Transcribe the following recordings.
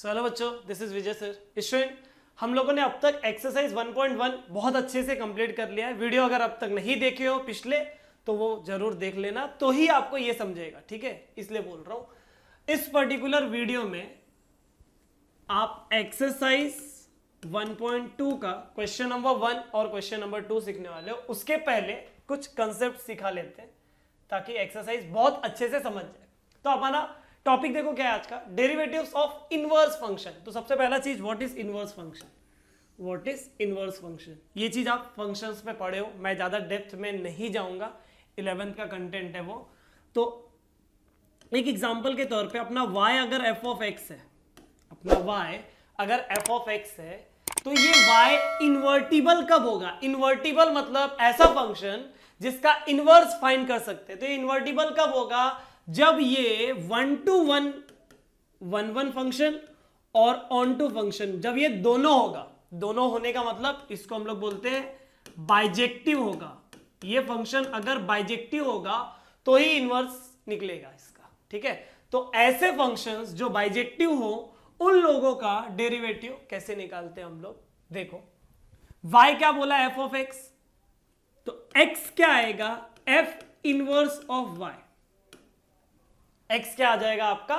सो hello बच्चों this is Vijay sir student हम लोगों ने अब तक एक्सरसाइज 1.1 बहुत अच्छे से कंप्लीट कर लिया है वीडियो अगर अब तक नहीं देखे हो पिछले तो वो जरूर देख लेना तो ही आपको ये समझेगा ठीक है इसलिए बोल रहा हूं इस पर्टिकुलर वीडियो में आप एक्सरसाइज 1.2 का क्वेश्चन नंबर वन और क्वेश्चन नंबर टू सीखने वाले हो उसके पहले कुछ कंसेप्ट सिखा लेते हैं ताकि एक्सरसाइज बहुत अच्छे से समझ जाए तो हमारा टॉपिक देखो क्या है आज का डेरिवेटिव्स ऑफ इनवर्स फंक्शन तो सबसे पहला चीज what is inverse function what is inverse function ये चीज आप फंक्शंस में पढ़े हो मैं ज्यादा डेप्थ में नहीं जाऊंगा इलेवेंथ का कंटेंट है वो तो एक एग्जाम्पल के तौर पे अपना वाई अगर एफ ऑफ एक्स है अपना वाई अगर एफ ऑफ एक्स है तो ये y इन्वर्टिबल कब होगा इन्वर्टिबल मतलब ऐसा फंक्शन जिसका इनवर्स फाइंड कर सकते हैं तो ये इन्वर्टिबल कब होगा जब ये one to one one one function और ऑन टू फंक्शन जब ये दोनों होगा दोनों होने का मतलब इसको हम लोग बोलते हैं बाइजेक्टिव होगा ये फंक्शन अगर बाइजेक्टिव होगा तो ही इनवर्स निकलेगा इसका ठीक है तो ऐसे फंक्शंस जो बाइजेक्टिव हो उन लोगों का डेरिवेटिव कैसे निकालते हैं हम लोग देखो y क्या बोला एफ ऑफ एक्स तो x क्या आएगा f inverse of y x क्या आ जाएगा आपका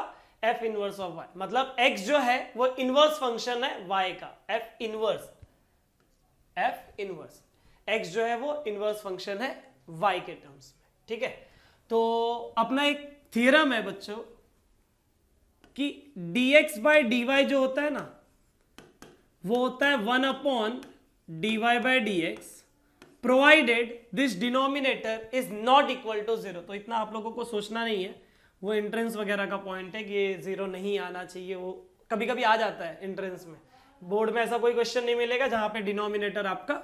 एफ इनवर्स ऑफ वाई मतलब एक्स जो है वो इनवर्स फंक्शन है वाई का f inverse f inverse x जो है वो इनवर्स फंक्शन है वाई के टर्म्स में ठीक है तो अपना एक थियरम है बच्चों कि dx बाय dy जो होता है ना वो होता है one upon dy by x provided this denominator is not equal to zero तो इतना आप लोगों को सोचना नहीं है वो एंट्रेंस वगैरह का पॉइंट है कि ये ज़ीरो नहीं आना चाहिए वो कभी कभी आ जाता है एंट्रेंस में बोर्ड में ऐसा कोई क्वेश्चन नहीं मिलेगा जहां पे डिनोमिनेटर आपका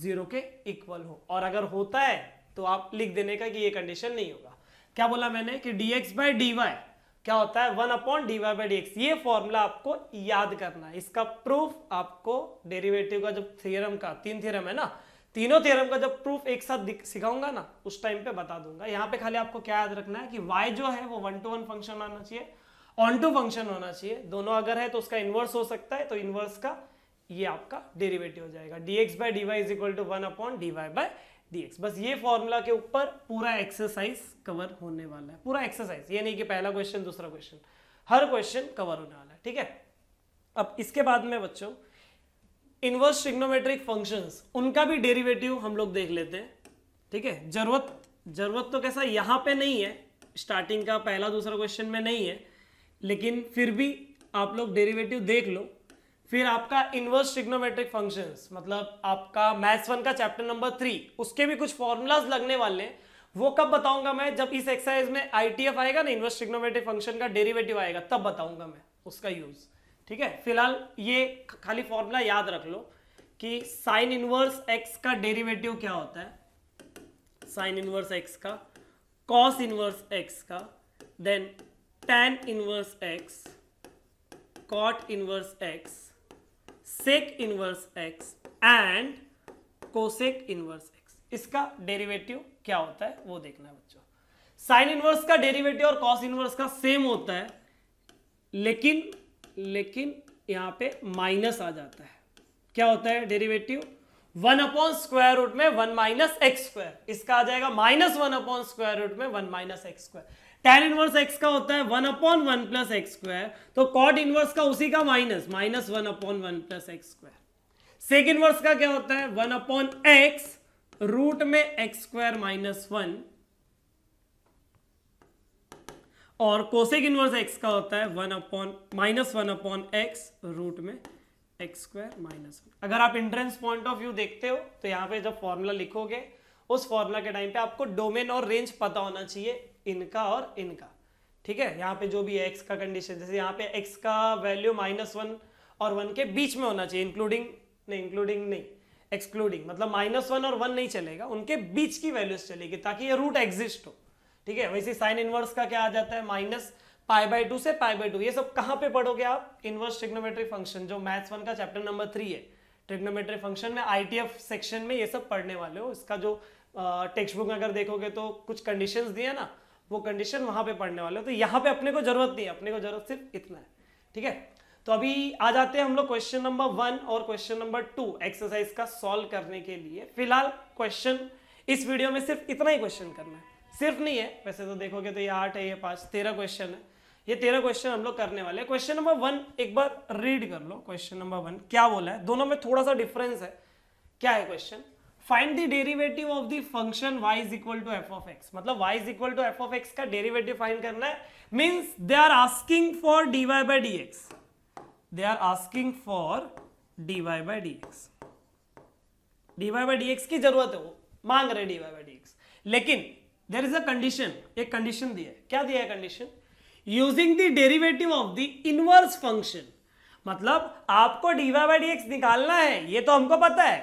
ज़ीरो के इक्वल हो और अगर होता है तो आप लिख देने का कि ये कंडीशन नहीं होगा क्या बोला मैंने कि d x by d y क्या होता है one upon d y by d x ये फॉर्मूला आपको याद करना है इसका प्रूफ आपको डेरिवेटिव का जब थ्योरम का तीन थ्योरम है ना तीनों थ्योरम का जब प्रूफ एक साथ सिखाऊंगा ना उस टाइम पे बता दूंगा यहाँ पे खाली आपको क्या याद रखना है कि वाई जो है वो वन टू वन फंक्शन आना चाहिए ऑन टू फंक्शन होना चाहिए दोनों अगर है तो उसका इन्वर्स हो सकता है तो इन्वर्स का ये आपका डेरिवेटिव हो जाएगा d x by d y is equal to one upon d y by d x बस ये फॉर्मूला के ऊपर पूरा एक्सरसाइज कवर होने वाला है पूरा एक्सरसाइज ये नहीं कि पहला क्वेश्चन दूसरा क्वेश्चन हर क्वेश्चन कवर होने वाला है ठीक है अब इसके बाद में बच्चों इनवर्स ट्रिग्नोमेट्रिक फंक्शंस उनका भी डेरिवेटिव हम लोग देख लेते हैं ठीक है जरूरत जरूरत तो कैसा यहाँ पे नहीं है स्टार्टिंग का पहला दूसरा क्वेश्चन में नहीं है लेकिन फिर भी आप लोग डेरिवेटिव देख लो फिर आपका इनवर्स ट्रिग्नोमेट्रिक फंक्शंस मतलब आपका मैथ्स वन का चैप्टर नंबर थ्री उसके भी कुछ फॉर्मूलाज लगने वाले हैं वो कब बताऊंगा मैं जब इस एक्सरसाइज में आई आएगा ना इनवर्स ट्रिग्नोमेट्रिक फंक्शन का डेरीवेटिव आएगा तब बताऊंगा मैं उसका यूज़ ठीक है फिलहाल ये खाली फॉर्मूला याद रख लो कि साइन इनवर्स एक्स का डेरिवेटिव क्या होता है साइन इनवर्स एक्स का कॉस इनवर्स एक्स का then tan inverse x cot inverse x sec inverse x and cosec inverse x इसका डेरिवेटिव क्या होता है वो देखना है बच्चों साइन इनवर्स का डेरिवेटिव और कॉस इनवर्स का सेम होता है लेकिन लेकिन यहां पे माइनस आ जाता है क्या होता है derivative one upon square root में वन माइनस एक्स स्क्वायर इसका आ जाएगा minus one upon square root में one minus x square tan inverse x का होता है one upon one plus x square तो कॉट इनवर्स का उसी का minus minus one upon one plus x square sec inverse का क्या होता है वन अपॉन एक्स रूट में एक्स स्क्वायर माइनस वन और कोसेक इनवर्स एक्स का होता है one upon minus one upon x root में एक्स स्क्वायर माइनस अगर आप इंट्रेंस पॉइंट ऑफ व्यू देखते हो तो यहाँ पे जब फॉर्मूला लिखोगे उस फॉर्मूला के टाइम पे आपको डोमेन और रेंज पता होना चाहिए इनका और इनका ठीक है यहाँ पे जो भी एक्स का कंडीशन जैसे यहाँ पे एक्स का वैल्यू माइनस वन और वन के बीच में होना चाहिए इंक्लूडिंग नहीं इंक्लूडिंग नहीं एक्सक्लूडिंग मतलब माइनस वन और वन नहीं चलेगा उनके बीच की वैल्यूज चलेगी ताकि ये रूट एग्जिस्ट हो ठीक है वैसे साइन इनवर्स का क्या आ जाता है माइनस पाई बाई टू से पाई बाई टू ये सब कहां पे पढ़ोगे आप इनवर्स ट्रिग्नोमेट्री फंक्शन जो मैथ्स वन का चैप्टर नंबर थ्री है ट्रिग्नोमेट्री फंक्शन में एफ सेक्शन में ये सब पढ़ने वाले हो इसका जो टेक्स्ट बुक में अगर देखोगे तो कुछ कंडीशन दिए ना वो कंडीशन वहां पे पढ़ने वाले हो तो यहाँ पे अपने को जरूरत नहीं है अपने को जरूरत सिर्फ इतना है ठीक है तो अभी आ जाते हैं हम लोग क्वेश्चन नंबर वन और क्वेश्चन नंबर टू एक्सरसाइज का सॉल्व करने के लिए फिलहाल क्वेश्चन इस वीडियो में सिर्फ इतना ही क्वेश्चन करना है सिर्फ नहीं है वैसे तो देखोगे तो ये आठ है ये पांच तेरह क्वेश्चन है ये तेरह क्वेश्चन हम लोग करने वाले हैं क्वेश्चन नंबर वन एक बार रीड कर लो क्वेश्चन नंबर वन क्या बोला है दोनों में थोड़ा सा डिफरेंस है क्या है question find the derivative of the function y is equal to f of x मतलब y is equal to f of x का डेरिवेटिव फाइंड करना है means they are asking for dy by dx they are asking for dy by dx dy by dx की जरूरत है वो मांग रहे dy बाय dx लेकिन देर इज अ कंडीशन एक कंडीशन दिया है क्या दिया है condition using the derivative of the inverse function मतलब आपको डीवाई बाई डी एक्स निकालना है ये तो हमको पता है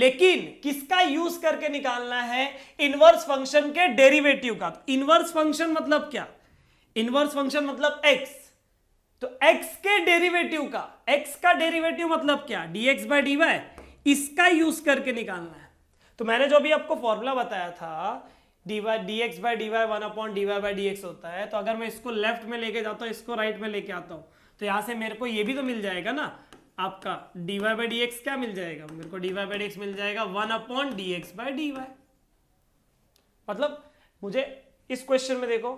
लेकिन किसका यूज करके निकालना है इनवर्स फंक्शन के डेरिवेटिव का इनवर्स फंक्शन मतलब क्या इनवर्स फंक्शन मतलब एक्स तो एक्स के डेरिवेटिव का एक्स का डेरिवेटिव मतलब क्या एक्स बाई डी इसका यूज करके निकालना है तो मैंने जो भी आपको फॉर्मूला बताया था d y d x by d y one upon होता है तो अगर मैं इसको लेफ्ट में लेके जाता हूँ इसको राइट में लेके आता हूँ तो यहाँ से मेरे को ये भी तो मिल जाएगा ना आपका dy by dx क्या मिल जाएगा मेरे को dy by dx मिल जाएगा one upon dx by dy मतलब मुझे इस क्वेश्चन में देखो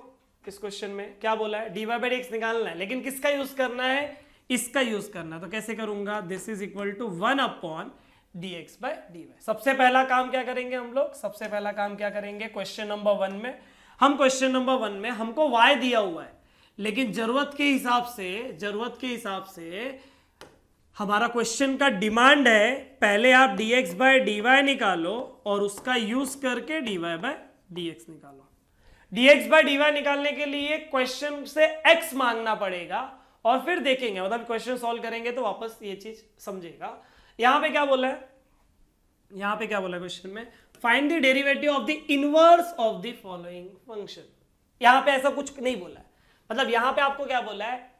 इस क्वेश्चन में क्या बोला है dy by dx निकालना है लेकिन किसका यूज करना है इसका यूज करना है तो कैसे करूंगा this is equal to one upon d x by d y सबसे पहला काम क्या करेंगे हम लोग सबसे पहला काम क्या करेंगे क्वेश्चन नंबर वन में हम क्वेश्चन नंबर वन में हमको वाई दिया हुआ है लेकिन जरूरत के हिसाब से जरूरत के हिसाब से हमारा क्वेश्चन का डिमांड है पहले आप d x by d y निकालो और उसका यूज करके d y by d x निकालो d x by d y निकालने के लिए क्वेश्चन से एक्स मांगना पड़ेगा और फिर देखेंगे मतलब क्वेश्चन सॉल्व करेंगे तो वापस ये चीज समझेगा यहां पे क्या बोला है यहां पे क्या बोला क्वेश्चन में find the derivative of the inverse of the following function यहां पे ऐसा कुछ नहीं बोला है मतलब यहां पे आपको क्या बोला है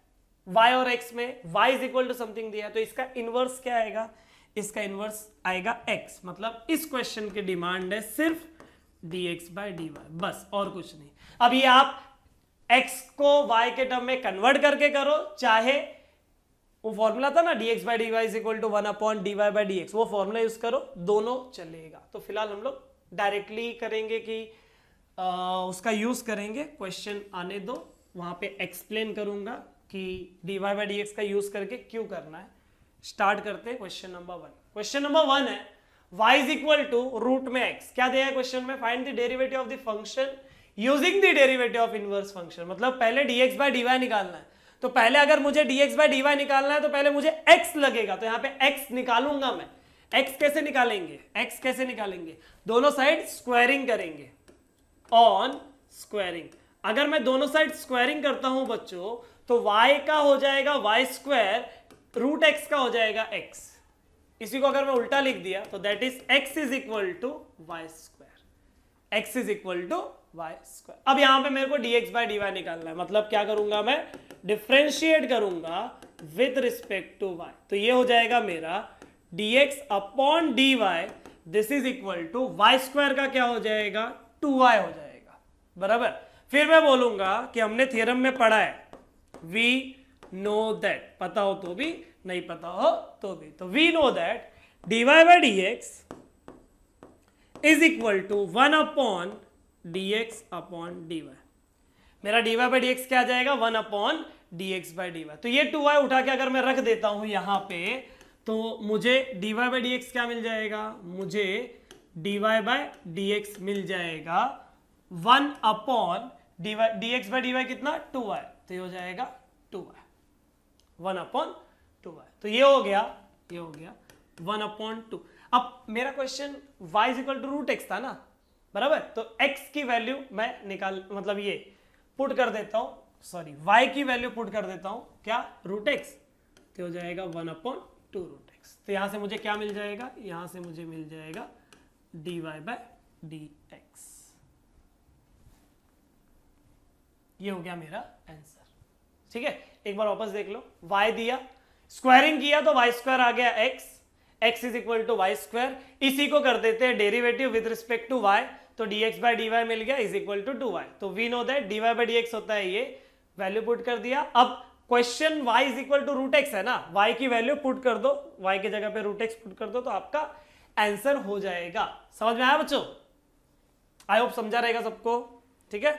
वाई और एक्स में y is equal to something दिया तो इसका इनवर्स क्या आएगा इसका इनवर्स आएगा एक्स मतलब इस क्वेश्चन की डिमांड है सिर्फ dx बाय dy बस और कुछ नहीं अब ये आप एक्स को वाई के टर्म में कन्वर्ट करके करो चाहे वो फॉर्मूला था ना dx by d y equal to one upon d y by d वो फॉर्मूला यूज करो दोनों चलेगा तो फिलहाल हम लोग डायरेक्टली करेंगे कि आ, उसका यूज करेंगे क्वेश्चन आने दो वहां पे एक्सप्लेन करूंगा कि डी वाई बाई डी का यूज करके क्यों करना है स्टार्ट करते हैं question number one question number one है y is equal to root में x क्या दिया है क्वेश्चन में find the derivative of the function using the derivative of inverse function मतलब पहले dx डी वाई निकालना है तो पहले अगर मुझे dx बाई डी निकालना है तो पहले मुझे x लगेगा तो यहां पे x निकालूंगा मैं x कैसे निकालेंगे x कैसे निकालेंगे दोनों साइड स्क्वायरिंग करेंगे ऑन स्क्वायरिंग अगर मैं दोनों साइड स्क्वायरिंग करता हूं बच्चों तो y का हो जाएगा वाई स्क्वायर रूट एक्स का हो जाएगा x इसी को अगर मैं उल्टा लिख दिया तो that is x is equal to y square x is equal to y square अब यहां पे मेरे को d x by d y निकालना है मतलब क्या करूंगा मैं डिफ्रेंशिएट करूंगा विथ रिस्पेक्ट टू वाई तो ये हो जाएगा मेरा d x upon d y this is equal to y square का क्या हो जाएगा टू वाई हो जाएगा बराबर फिर मैं बोलूंगा कि हमने थ्योरम में पढ़ा है वी नो दैट पता हो तो भी नहीं पता हो तो भी तो we know that d y by d x is equal to one upon d x upon d y मेरा d y by d x क्या आ जाएगा one upon d x by d y तो ये टू वाई उठा के अगर मैं रख देता हूं यहां पे तो मुझे d y by d x क्या मिल जाएगा मुझे d y by d x मिल जाएगा one upon d y d x by d y कितना टू वाई तो ये हो जाएगा two y one upon two y तो ये हो गया ये हो गया वन अपॉन टू अब मेरा question y is equal to root x था ना बराबर तो x की वैल्यू मैं निकाल मतलब ये पुट कर देता हूं सॉरी y की वैल्यू पुट कर देता हूं क्या रूट एक्स तो हो जाएगा one upon two root x तो यहां से मुझे क्या मिल जाएगा यहां से मुझे मिल जाएगा d y by d x ये हो गया मेरा आंसर ठीक है एक बार वापस देख लो y दिया स्क्वायरिंग किया तो वाई स्क्वायर आ गया x x is equal to y square इसी को कर देते हैं derivative with respect to y तो d x by d y मिल गया is equal to two y तो we know that d y by d x होता है ये वैल्यू पुट कर दिया अब question y is equal to root x है ना y की वैल्यू पुट कर दो y की जगह पे रूट एक्स पुट कर दो तो आपका आंसर हो जाएगा समझ में आया बच्चों आई होप समझा रहेगा सबको ठीक है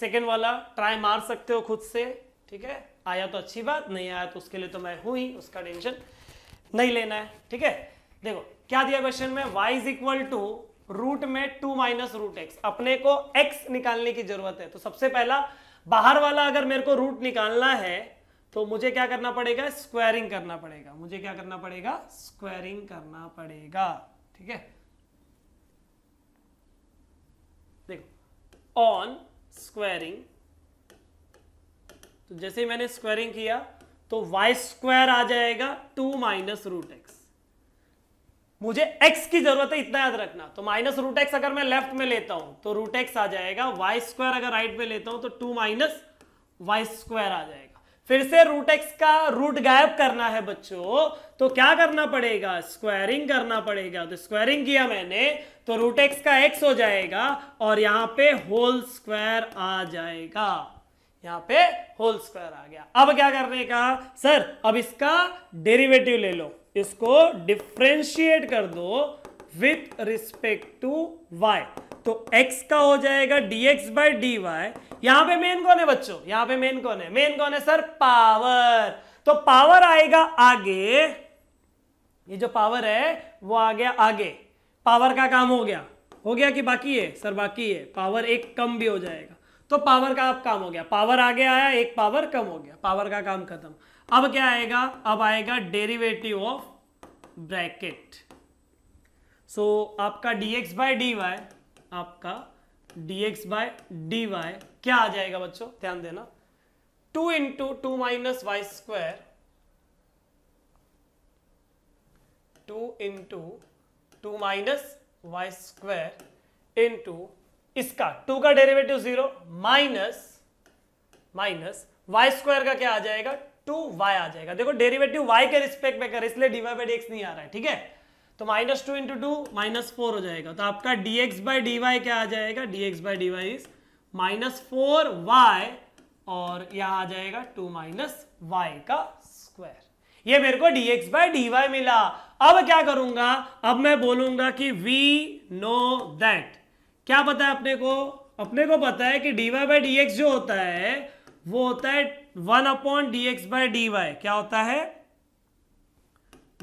सेकेंड वाला ट्राई मार सकते हो खुद से ठीक है आया तो अच्छी बात नहीं आया तो उसके लिए तो मैं हूं ही उसका टेंशन नहीं लेना है ठीक है देखो क्या दिया क्वेश्चन में y is equal to root में टू माइनस रूट एक्स अपने को एक्स निकालने की जरूरत है तो सबसे पहला बाहर वाला अगर मेरे को रूट निकालना है तो मुझे क्या करना पड़ेगा स्क्वायरिंग करना पड़ेगा मुझे क्या करना पड़ेगा स्क्वायरिंग करना पड़ेगा ठीक है देखो ऑन स्क्वायरिंग तो जैसे मैंने स्क्वायरिंग किया तो वाई स्क्वायर आ जाएगा टू माइनस रूट एक्स मुझे x की जरूरत है इतना याद रखना तो माइनस रूट एक्स अगर मैं लेफ्ट में लेता हूं तो रूट एक्स आ जाएगा वाई स्क्वायर अगर राइट में लेता हूं तो टू माइनस वाई स्क्वायर आ जाएगा फिर से रूट एक्स का रूट गायब करना है बच्चों तो क्या करना पड़ेगा स्क्वायरिंग करना पड़ेगा तो स्क्वायरिंग किया मैंने तो रूट एक्स का एक्स हो जाएगा और यहां पे होल स्क्वायर आ जाएगा यहां पे होल स्क्वायर आ गया अब क्या करने का सर अब इसका डेरिवेटिव ले लो इसको डिफ्रेंशिएट कर दो विथ रिस्पेक्ट टू वाई तो x का हो जाएगा dx x by d y यहां पर मेन कौन है बच्चों यहां पे मेन कौन है मेन कौन है सर पावर तो पावर आएगा आगे ये जो पावर है वो आ गया आगे पावर का काम हो गया हो गया कि बाकी है सर बाकी है पावर एक कम भी हो जाएगा तो पावर का आप काम हो गया पावर आगे आया एक पावर कम हो गया पावर का काम खत्म अब क्या आएगा अब आएगा डेरिवेटिव ऑफ ब्रैकेट सो आपका dx बाय डी आपका dx बाय डी क्या आ जाएगा बच्चों ध्यान देना two into two minus y square two into two minus y square into इसका टू का derivative zero minus minus y square का क्या आ जाएगा टू वाई आ जाएगा देखो डेरिवेटिव वाई के रिस्पेक्ट में कर इसलिए डीवाई बाई डी नहीं आ रहा है ठीक है तो minus two into two minus four हो जाएगा तो आपका d x by d y क्या आ जाएगा d x by d y minus four y और यह आ जाएगा टू माइनस वाई का स्क्वायर ये मेरे को dx बाई डी मिला अब क्या करूंगा अब मैं बोलूंगा कि वी नो दैट क्या पता है अपने को अपने को पता है कि dy बाई डी जो होता है वो होता है one upon d x by d y क्या होता है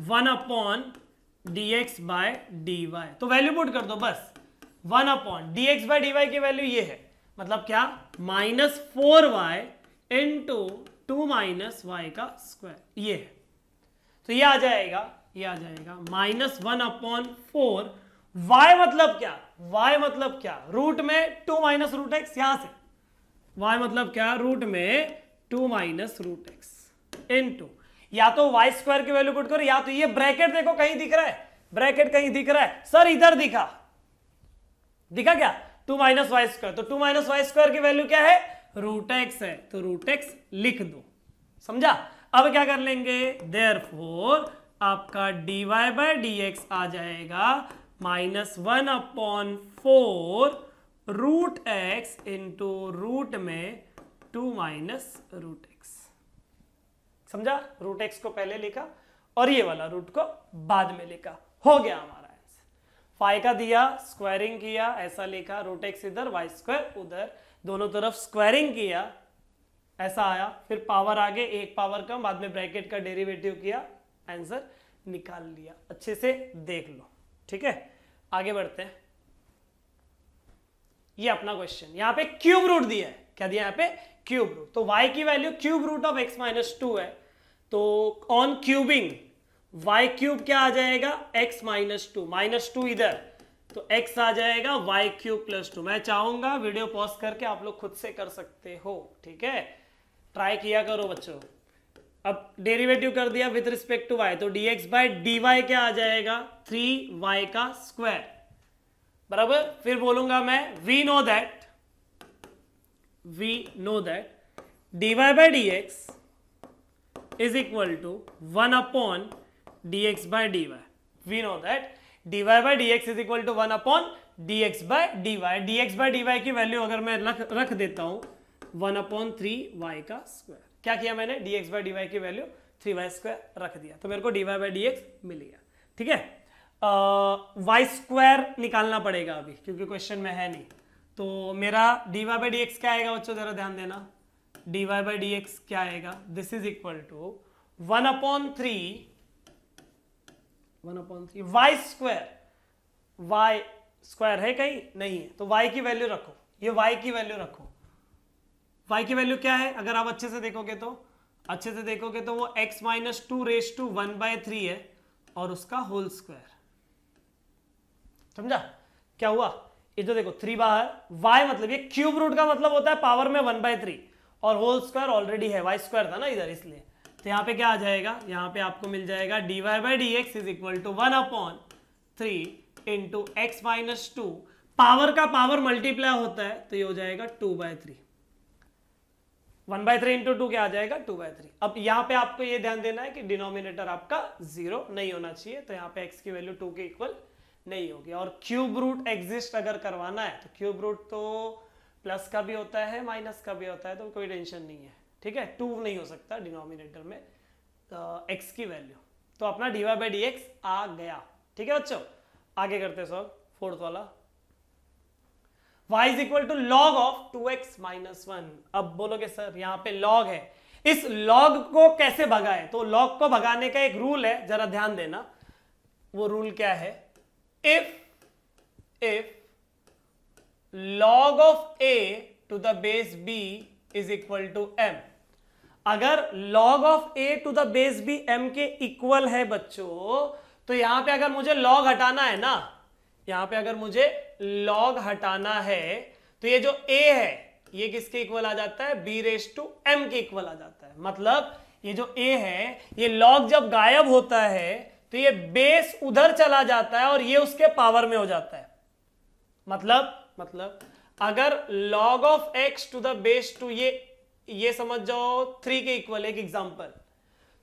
one upon d x by d y तो वैल्यू पुट कर दो बस one upon d x by d y की वैल्यू ये है मतलब क्या minus four y into two minus y का स्क्वायर ये है तो ये आ जाएगा ये आ जाएगा minus one upon four y मतलब क्या वाई मतलब क्या रूट में टू माइनस रूट एक्स यहां से वाई मतलब क्या रूट में टू माइनस रूट एक्स इन टू या तो वाई स्क्वायर की वैल्यू पुट करो या तो ये ब्रैकेट देखो कहीं दिख रहा है ब्रैकेट कहीं दिख रहा है सर इधर दिखा दिखा क्या टू माइनस वाई स्क्वायर तो टू माइनस वाई स्क्वायर की वैल्यू क्या है रूट एक्स है तो रूट एक्स लिख दो समझा अब क्या कर लेंगे देयर फोर आपका d y by d x आ जाएगा minus one upon four root x into root में टू माइनस रूट एक्स समझा रूट एक्स को पहले लिखा और ये वाला रूट को बाद में लिखा हो गया हमारा आंसर फाइव का दिया स्क्वायरिंग किया ऐसा लिखा रूट एक्स इधर वाई स्क्वायर उधर दोनों तरफ स्क्वायरिंग किया ऐसा आया फिर पावर आगे एक पावर कम बाद में ब्रैकेट का डेरिवेटिव किया आंसर निकाल लिया अच्छे से देख लो ठीक है आगे बढ़ते हैं ये अपना क्वेश्चन यहां पे क्यूब रूट दिया है क्या दिया यहां पे क्यूब रूट तो y की वैल्यू cube root of x minus two है तो ऑन क्यूबिंग y क्यूब क्या आ जाएगा x minus two minus two इधर तो x आ जाएगा y क्यूब प्लस टू मैं चाहूंगा वीडियो पॉज करके आप लोग खुद से कर सकते हो ठीक है ट्राई किया करो बच्चों अब डेरिवेटिव कर दिया विथ रिस्पेक्ट टू y तो dx बाय डी क्या आ जाएगा थ्री वाई का स्क्वायर बराबर फिर बोलूंगा मैं we know that we know that dy by dx is equal to 1 upon dx by dy. We know that dy by dx is equal to 1 upon dx by dy. dx by dy की वैल्यू अगर मैं रख रख देता हूं 1 upon three y का square क्या किया मैंने dx by dy की वैल्यू थ्री वाई स्क्वायर रख दिया तो मेरे को dy by dx मिल गया ठीक है वाई स्क्वायर निकालना पड़ेगा अभी क्योंकि क्वेश्चन में है नहीं तो मेरा d y by d x क्या आएगा बच्चों जरा ध्यान देना d y by d x क्या आएगा this is equal to one upon three one upon three y square y square है कहीं नहीं है तो वाई की वैल्यू रखो ये वाई की वैल्यू रखो वाई की वैल्यू क्या है अगर आप अच्छे से देखोगे तो अच्छे से देखोगे तो वो x minus two raise to one by three है और उसका होल स्क्वायर समझा क्या हुआ जो देखो थ्री बाहर y मतलब ये क्यूब रूट का मतलब होता है पावर में वन बाय थ्री और होल स्क्वायर ऑलरेडी है वाई स्क्वायर था ना इधर इसलिए तो यहाँ पे क्या आ जाएगा यहाँ पे आपको मिल जाएगा d y by d x is equal to one upon three into x minus two power का पावर मल्टीप्लाई होता है तो ये हो जाएगा two by three one by three into two क्या आ जाएगा टू बाय थ्री अब यहाँ पे आपको ये ध्यान देना है कि डिनोमिनेटर आपका जीरो नहीं होना चाहिए तो यहाँ पे एक्स की वैल्यू टू के इक्वल नहीं होगी और क्यूब रूट एग्जिस्ट अगर करवाना है तो क्यूब रूट तो प्लस का भी होता है माइनस का भी होता है तो कोई टेंशन नहीं है ठीक है टू नहीं हो सकता डिनोमिनेटर में एक्स की वैल्यू तो अपना डीवाई बाई डी एक्स आ गया ठीक है बच्चों आगे करते हैं सर फोर्थ वाला y is equal to log of two x minus one अब बोलोगे सर यहाँ पे लॉग है इस लॉग को कैसे भगाए तो लॉग को भगाने का एक रूल है जरा ध्यान देना वो रूल क्या है if if log of a to the base b is equal to m अगर log of a to the base b m के इक्वल है बच्चों तो यहां पे अगर मुझे log हटाना है ना यहां पे अगर मुझे log हटाना है तो ये जो a है ये किसके इक्वल आ जाता है b रेस टू m के इक्वल आ जाता है मतलब ये जो a है ये log जब गायब होता है तो ये बेस उधर चला जाता है और ये उसके पावर में हो जाता है मतलब मतलब अगर log of x to the base two ये ये समझ जाओ थ्री के इक्वल एक एग्जांपल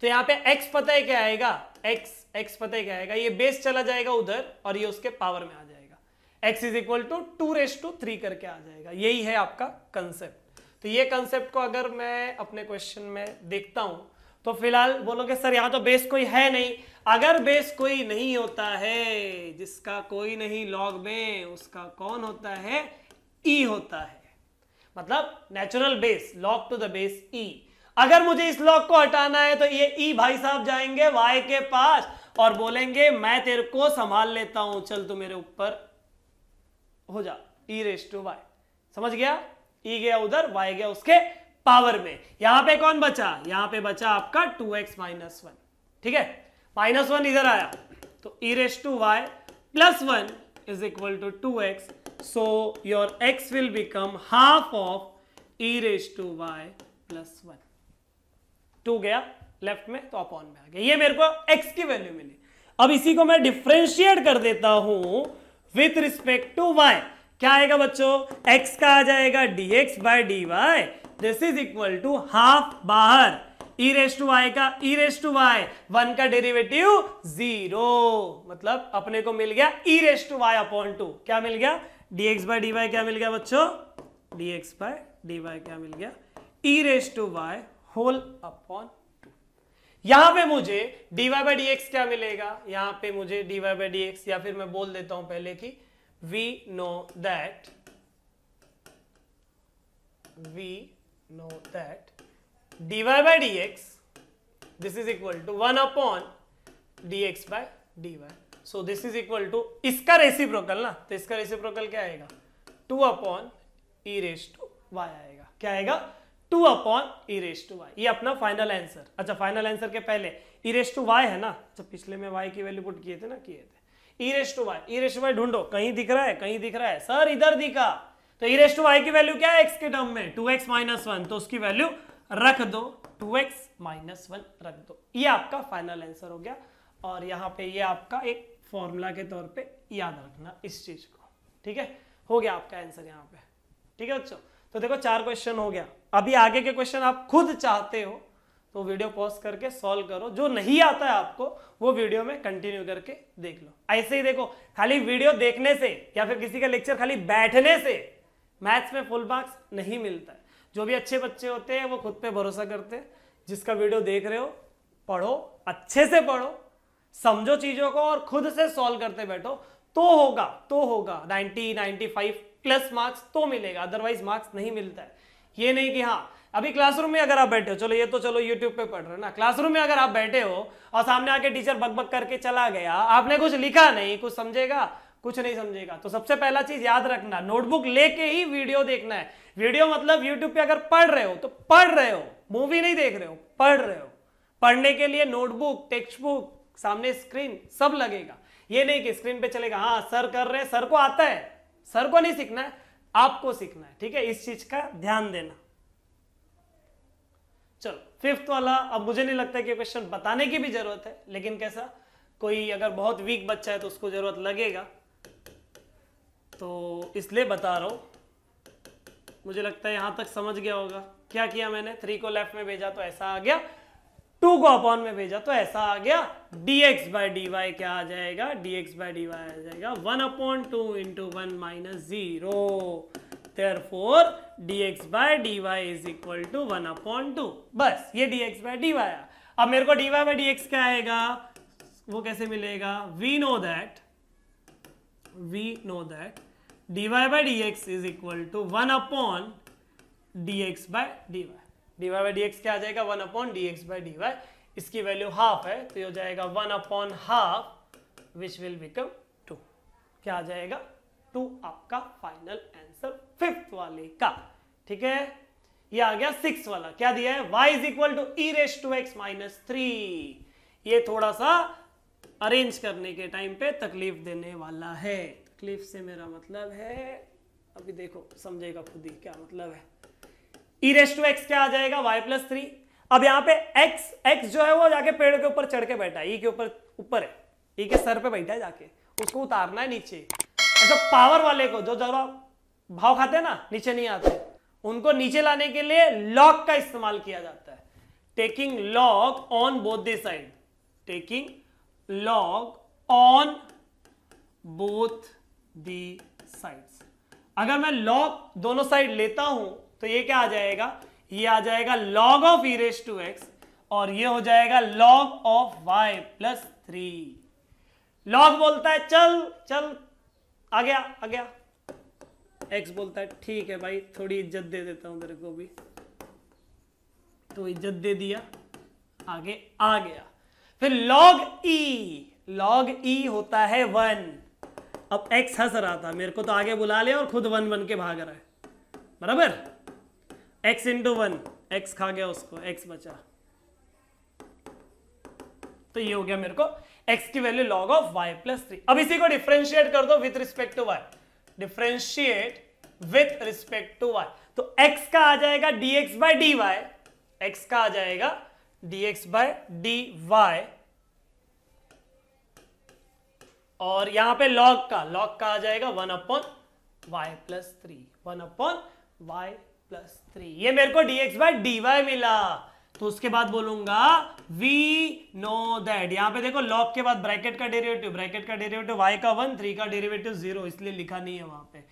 तो यहां पे x पता है क्या आएगा x x पता है क्या आएगा ये बेस चला जाएगा उधर और ये उसके पावर में आ जाएगा x is equal to two raise to three करके आ जाएगा यही है आपका कंसेप्ट तो ये कंसेप्ट को अगर मैं अपने क्वेश्चन में देखता हूं तो फिलहाल बोलोगे सर यहां तो बेस कोई है नहीं अगर बेस कोई नहीं होता है जिसका कोई नहीं लॉग में उसका कौन होता है ई e होता है मतलब natural base log to the base e अगर मुझे इस लॉग को हटाना है तो ये ई e भाई साहब जाएंगे वाई के पास और बोलेंगे मैं तेरे को संभाल लेता हूं चल तू मेरे ऊपर हो जा ई रेस्ट टू वाई समझ गया ई e गया उधर वाई गया उसके पावर में यहां पे कौन बचा यहां पे बचा आपका टू एक्स माइनस वन ठीक है माइनस वन इधर आया तो e raise to y plus one is equal to two x so your x will become half of e raise to y plus one two गया left में तो upon में आ गया ये मेरे को एक्स की वैल्यू मिली अब इसी को मैं डिफ्रेंशिएट कर देता हूं विथ रिस्पेक्ट टू वाई क्या आएगा बच्चों एक्स का आ जाएगा d x by d y this is equal to half बाहर ई रेस टू वाई का e raise to y one का डेरिवेटिव जीरो मतलब अपने को मिल गया e raise to y upon two क्या मिल गया dx बाई डी क्या मिल गया बच्चों dx बाई डी क्या मिल गया e raise to y whole upon two यहां पे मुझे dy बाई डी क्या मिलेगा यहां पे मुझे dy बाई डी या फिर मैं बोल देता हूं पहले कि we know that we know that dy by dx this is equal to 1 upon dx by dy so this is equal to इसका रेसिप्रोकल ना तो इसका रेसिप्रोकल क्या आएगा 2 upon e raise to y आएगा क्या आएगा 2 upon e raise to y ये अपना फाइनल आंसर अच्छा फाइनल आंसर के पहले ई रेस टू वाई है ना तो पिछले में वाई की वैल्यू पुट किए थे ना किए थे e raise to y e raise to y ढूंढो कहीं दिख रहा है कहीं दिख रहा है सर इधर दिखा तो ई रेस टू वाई की वैल्यू क्या है एक्स के टर्म में टू एक्स माइनस वन तो उसकी वैल्यू रख दो टू एक्स माइनस वन रख दो ये आपका फाइनल आंसर हो गया और यहाँ पे ये आपका एक फॉर्मूला के तौर पे याद रखना इस चीज को ठीक है हो गया आपका आंसर यहाँ पे ठीक है बच्चों तो देखो चार क्वेश्चन हो गया अभी आगे के क्वेश्चन आप खुद चाहते हो तो वीडियो पॉज करके सॉल्व करो जो नहीं आता है आपको वो वीडियो में कंटिन्यू करके देख लो ऐसे ही देखो खाली वीडियो देखने से या फिर किसी का लेक्चर खाली बैठने से मैथ्स में फुल मार्क्स नहीं मिलता है जो भी अच्छे बच्चे होते हैं वो खुद पे भरोसा करते हैं जिसका वीडियो देख रहे हो पढ़ो अच्छे से पढ़ो समझो चीज़ों को और खुद से सॉल्व करते बैठो तो होगा तो होगा 90 95 प्लस मार्क्स तो मिलेगा अदरवाइज मार्क्स नहीं मिलता है ये नहीं कि हाँ अभी क्लासरूम में अगर आप बैठे हो चलो ये तो चलो यूट्यूब पे पढ़ रहे हो ना क्लासरूम में अगर आप बैठे हो और सामने आके टीचर बकबक करके चला गया आपने कुछ लिखा नहीं कुछ समझेगा कुछ नहीं समझेगा तो सबसे पहला चीज याद रखना नोटबुक लेके ही वीडियो देखना है वीडियो मतलब यूट्यूब पे अगर पढ़ रहे हो तो पढ़ रहे हो मूवी नहीं देख रहे हो पढ़ रहे हो पढ़ने के लिए नोटबुक टेक्स्ट बुक सामने स्क्रीन सब लगेगा ये नहीं कि स्क्रीन पे चलेगा हाँ सर कर रहे हैं सर को आता है सर को नहीं सीखना है आपको सीखना है ठीक है इस चीज का ध्यान देना चलो फिफ्थ वाला अब मुझे नहीं लगता कि क्वेश्चन बताने की भी जरूरत है लेकिन कैसा कोई अगर बहुत वीक बच्चा है तो उसको जरूरत लगेगा तो इसलिए बता रहा हूं मुझे लगता है यहां तक समझ गया होगा क्या किया मैंने थ्री को लेफ्ट में भेजा तो ऐसा आ गया टू को अपॉन में भेजा तो ऐसा आ गया dx बाई डी क्या आ जाएगा dx बाई डी आ जाएगा one upon two into one minus zero four dx by d y is equal to one upon two बस ये dx बाय डी आया अब मेरे को dy वाई बाई डी क्या आएगा वो कैसे मिलेगा we know that we know that d y by d x is equal to one upon d x by d y d y by d x क्या आ जाएगा one upon d x by d y इसकी value half है तो ये हो जाएगा one upon half which will become two क्या आ जाएगा टू आपका फाइनल आंसर फिफ्थ वाले का ठीक है ये आ गया सिक्स वाला क्या दिया है y is equal to e raise to x minus three ये थोड़ा सा अरेंज करने के टाइम पे तकलीफ देने वाला है क्लिफ से मेरा मतलब है अभी देखो समझेगा खुद ही क्या मतलब है ई रेस टू एक्स क्या आ जाएगा वाई प्लस थ्री अब यहां पे एक्स एक्स जो है वो जाके पेड़ के ऊपर चढ़ के बैठा है ई e के ऊपर ऊपर है ई e के सर पे बैठा है जाके उसको उतारना है नीचे ऐसा पावर वाले को जो जरा भाव खाते हैं ना नीचे नहीं आते उनको नीचे लाने के लिए लॉक का इस्तेमाल किया जाता है taking log on both this side taking log on both the sides अगर मैं लॉग दोनों साइड लेता हूं तो ये क्या आ जाएगा ये आ जाएगा log of e raise to x और ये हो जाएगा log of y plus three log बोलता है चल चल आ गया आ गया एक्स बोलता है ठीक है भाई थोड़ी इज्जत दे देता हूं तेरे को भी तो इज्जत दे दिया आगे आ गया फिर लॉग ई लॉग ई होता है वन अब एक्स हंस रहा था मेरे को तो आगे बुला लिया और खुद वन वन के भाग रहा है बराबर एक्स इंटू वन एक्स खा गया उसको एक्स बचा तो ये हो गया मेरे को एक्स की value log of y plus three अब इसी को डिफ्रेंशिएट कर दो with respect to y differentiate with respect to y तो एक्स का आ जाएगा d x by d y x का आ जाएगा d x by d y और यहां पे log का log का आ जाएगा one upon y plus three one upon y plus three ये मेरे को डीएक्स बाय डीवाई मिला तो उसके बाद बोलूंगा वी नो दैट यहां पे देखो लॉक के बाद ब्रैकेट का डेरिवेटिव ब्रैकेट का डेरिवेटिव वाई का वन थ्री का डेरिवेटिव जीरो इसलिए लिखा नहीं है वहां पे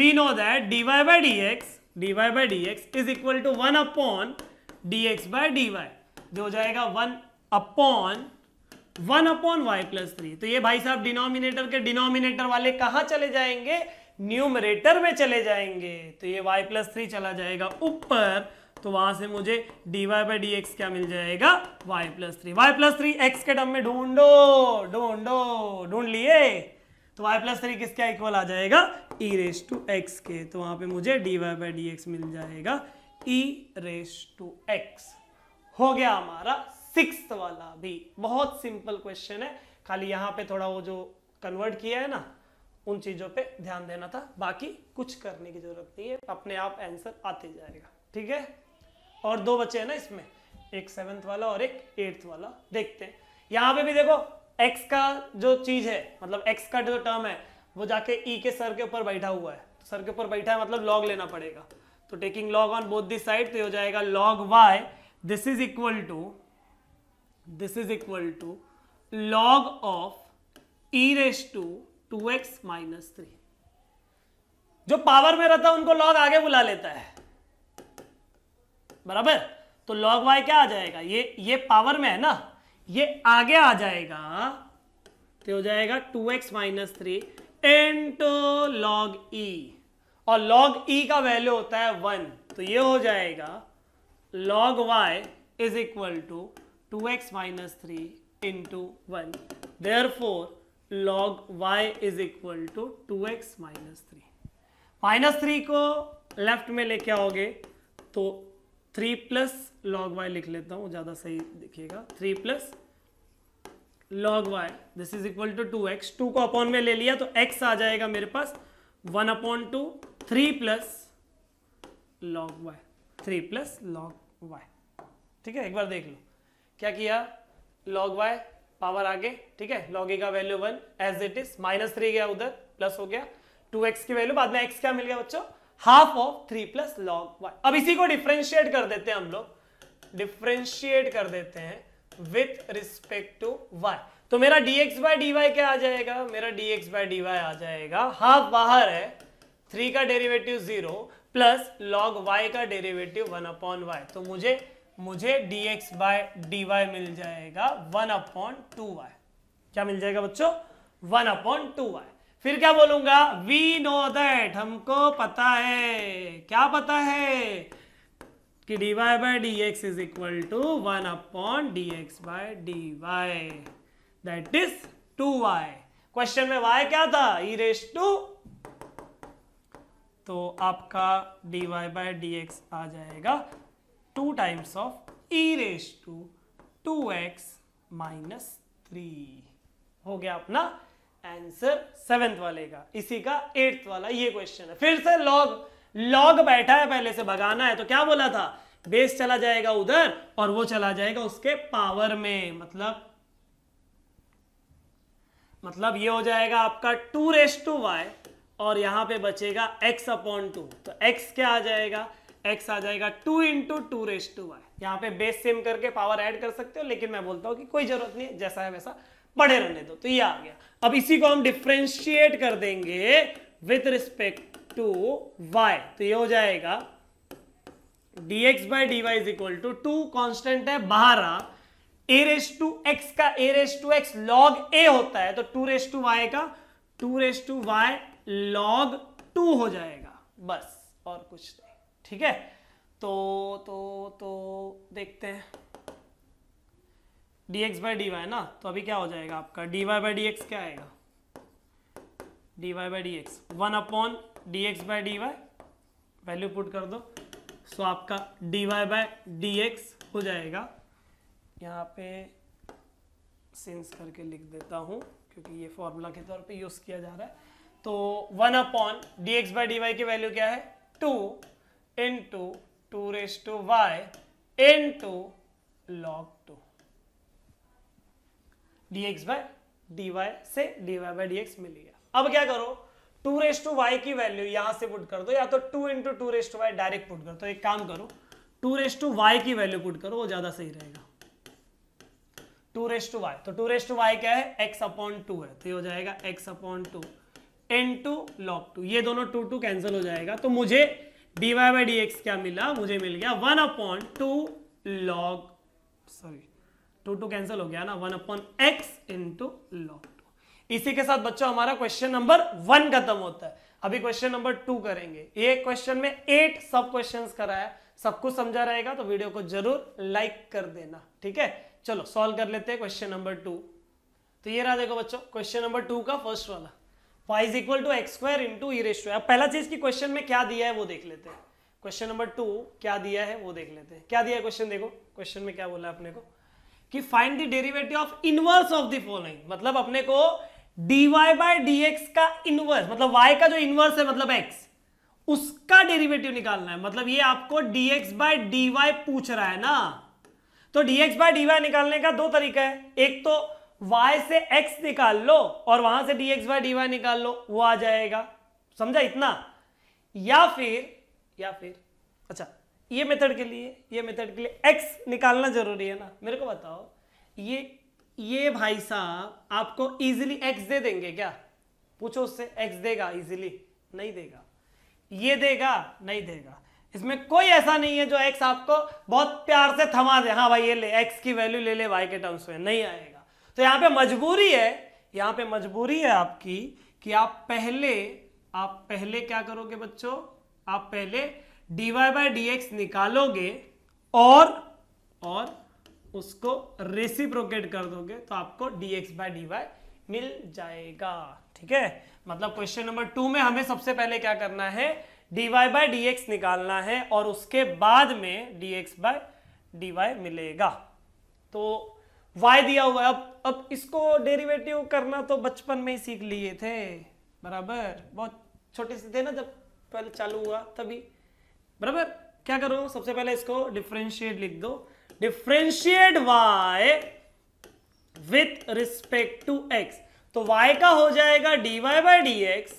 we know that d y by d x d y by d x is equal to one upon d x by d y जो हो जाएगा one upon one upon y plus three तो ये भाई साहब डिनोमिनेटर के डिनोमिनेटर वाले कहा चले जाएंगे न्यूमरेटर में चले जाएंगे तो ये वाई प्लस थ्री चला जाएगा ऊपर तो वहां से मुझे d y by d x क्या मिल जाएगा y plus three y plus three x के टर्म में ढूंढो ढूंढो ढूंढ लिए तो वाई प्लस थ्री किसका इक्वल आ जाएगा e रेस टू एक्स के तो वहां पे मुझे d y by d x मिल जाएगा e रेस टू एक्स हो गया हमारा सिक्स वाला भी बहुत सिंपल क्वेश्चन है खाली यहाँ पे थोड़ा वो जो कन्वर्ट किया है ना उन चीज़ों पे ध्यान देना था बाकी कुछ करने की जरूरत नहीं है अपने आप आंसर आते जाएगा ठीक है और दो बच्चे हैं ना इसमें एक सेवेंथ वाला और एक एट्थ वाला देखते हैं यहाँ पे भी देखो एक्स का जो चीज़ है मतलब एक्स का जो टर्म है वो जाके ई e के सर के ऊपर बैठा हुआ है सर तो के ऊपर बैठा है मतलब लॉग लेना पड़ेगा तो taking log on both this side तो हो जाएगा log y this is equal to this is equal to log ऑफ e raised to 2x minus three जो पावर में रहता है उनको लॉग आगे बुला लेता है बराबर तो लॉग वाई क्या आ जाएगा ये ये पावर में है ना ये आगे आ जाएगा तो हो जाएगा 2x x minus three to log e और लॉग ई e का वैल्यू होता है वन तो ये हो जाएगा log y is equal to two x minus three into one Therefore, फोर log y is equal to two x minus three minus three को लेफ्ट में लेके आओगे तो थ्री प्लस लॉग वाई लिख लेता हूं ज़्यादा सही दिखिएगा three plus log y this is equal to two x two को अपॉन में ले लिया तो एक्स आ जाएगा मेरे पास one upon two three plus log y three plus log y ठीक है एक बार देख लो क्या किया लॉग वाई पावर आगे ठीक है लॉग ए का value one as it is minus three गया उधर प्लस हो गया टू एक्स की वैल्यू बाद में एक्स क्या मिल गया बच्चों half of three plus log y अब इसी को डिफ्रेंशिएट कर देते हैं हम लोग डिफ्रेंशिएट कर देते हैं विथ रिस्पेक्ट टू वाई तो मेरा dx बाय dy क्या आ जाएगा मेरा dx by dy आ जाएगा हाफ बाहर है थ्री का derivative zero plus log y का डेरिवेटिव वन अपॉन वाई तो मुझे मुझे d x by d y मिल जाएगा वन अपॉन टू वाई क्या मिल जाएगा बच्चों वन अपॉन टू वाई फिर क्या बोलूंगा वी नो दैट हमको पता है क्या पता है कि d y by d x is equal to one upon d x by d y that is two y question में वाई क्या था ई रेस टू तो आपका d y by d x आ जाएगा two times of e raise to two x minus three हो गया अपना आंसर सेवेंथ वाले का इसी का एट्थ वाला ये क्वेश्चन है फिर से लॉग लॉग बैठा है पहले से भगाना है तो क्या बोला था बेस चला जाएगा उधर और वो चला जाएगा उसके पावर में मतलब मतलब ये हो जाएगा आपका टू रेस टू वाई और यहां पे बचेगा x अपॉन टू तो x क्या आ जाएगा एक्स आ जाएगा two into two raise to y यहाँ पे बेस सेम करके पावर ऐड कर सकते हो लेकिन मैं बोलता हूँ कि कोई जरूरत नहीं है जैसा है वैसा बढ़े रहने दो तो ये आ गया अब इसी को हम डिफ्रेंशिएट कर देंगे विथ रिस्पेक्ट टू वाई तो ये हो जाएगा dx by d y is equal to two constant है बारह ए रेस टू एक्स का a raise to x log a होता है तो टू रेस टू वाई का two raise to y log two हो जाएगा बस और कुछ नहीं तो। ठीक है तो तो तो देखते हैं dx by by d y ना तो अभी क्या हो जाएगा आपका dy वाई बाई एक्स क्या आएगा dy y by d x one upon d x by d y value put कर दो सो आपका dy y by d x हो जाएगा यहाँ पे सिंस करके लिख देता हूँ क्योंकि ये फॉर्मूला के तौर पे यूज़ किया जा रहा है तो one upon d x by d y की वैल्यू क्या है two into two raise to y into log two dx by d y से d y by d x मिल गया अब क्या करो टू रेस टू वाई की वैल्यू यहां से पुट कर दो या तो two into two raise to y direct put कर दो तो एक काम करो टू रेस टू वाई की वैल्यू पुट करो वो ज्यादा सही रहेगा टू रेस टू वाई तो टू रेस टू वाई क्या है एक्स अपॉन टू है तो ये हो जाएगा x upon two N two log two ये दोनों टू टू कैंसिल हो जाएगा तो मुझे d y by d x क्या मिला मुझे मिल गया one upon two log sorry two two cancel हो गया ना वन अपॉन एक्स इन टू लॉग टू इसी के साथ बच्चों हमारा क्वेश्चन नंबर वन खत्म होता है अभी क्वेश्चन नंबर टू करेंगे ये क्वेश्चन में एट सब क्वेश्चन कराया सब कुछ समझा रहेगा तो वीडियो को जरूर लाइक कर देना ठीक है चलो सॉल्व कर लेते हैं क्वेश्चन नंबर टू तो ये रहा देखो बच्चों क्वेश्चन नंबर टू का फर्स्ट वाला y is equal to x square into e raise to अब पहला चीज की क्वेश्चन में क्या दिया है वो देख लेते हैं क्वेश्चन नंबर टू क्या दिया है वो देख लेते हैं क्या दिया है क्वेश्चन देखो क्वेश्चन में क्या बोला अपने को कि find the derivative of inverse of the following मतलब अपने को dy बाय dx का इनवर्स मतलब y का जो इनवर्स है मतलब x उसका डेरिवेटिव निकालना है मतलब ये आपको dx बाय dy पूछ रहा है ना तो dx बाय dy निकालने का दो तरीका है एक तो y से x निकाल लो और वहां से dx डी वाई निकाल लो वो आ जाएगा समझा इतना या फिर या फिर अच्छा ये मेथड के लिए ये मेथड के लिए x निकालना जरूरी है ना मेरे को बताओ ये ये भाई साहब आपको इजिली x दे देंगे क्या पूछो उससे x देगा इजिली नहीं देगा ये देगा नहीं देगा इसमें कोई ऐसा नहीं है जो x आपको बहुत प्यार से थमा दे हाँ भाई ये ले x की वैल्यू ले ले y के टर्म्स में नहीं आएगा तो यहां पे मजबूरी है यहां पे मजबूरी है आपकी कि आप पहले आप पहले क्या करोगे बच्चों आप पहले dy बाई डी निकालोगे और और उसको रेसिप्रोकेट कर दोगे तो आपको dx बाई डी मिल जाएगा ठीक है मतलब क्वेश्चन नंबर टू में हमें सबसे पहले क्या करना है dy बाई डी निकालना है और उसके बाद में dx बाय वाई मिलेगा तो वाई दिया हुआ है अब अब इसको डेरिवेटिव करना तो बचपन में ही सीख लिए थे बराबर बहुत छोटे से थे ना जब पहले चालू हुआ तभी बराबर क्या करो सबसे पहले इसको डिफ्रेंशिएट लिख दो differentiate y with respect to x तो y का हो जाएगा dy y by d x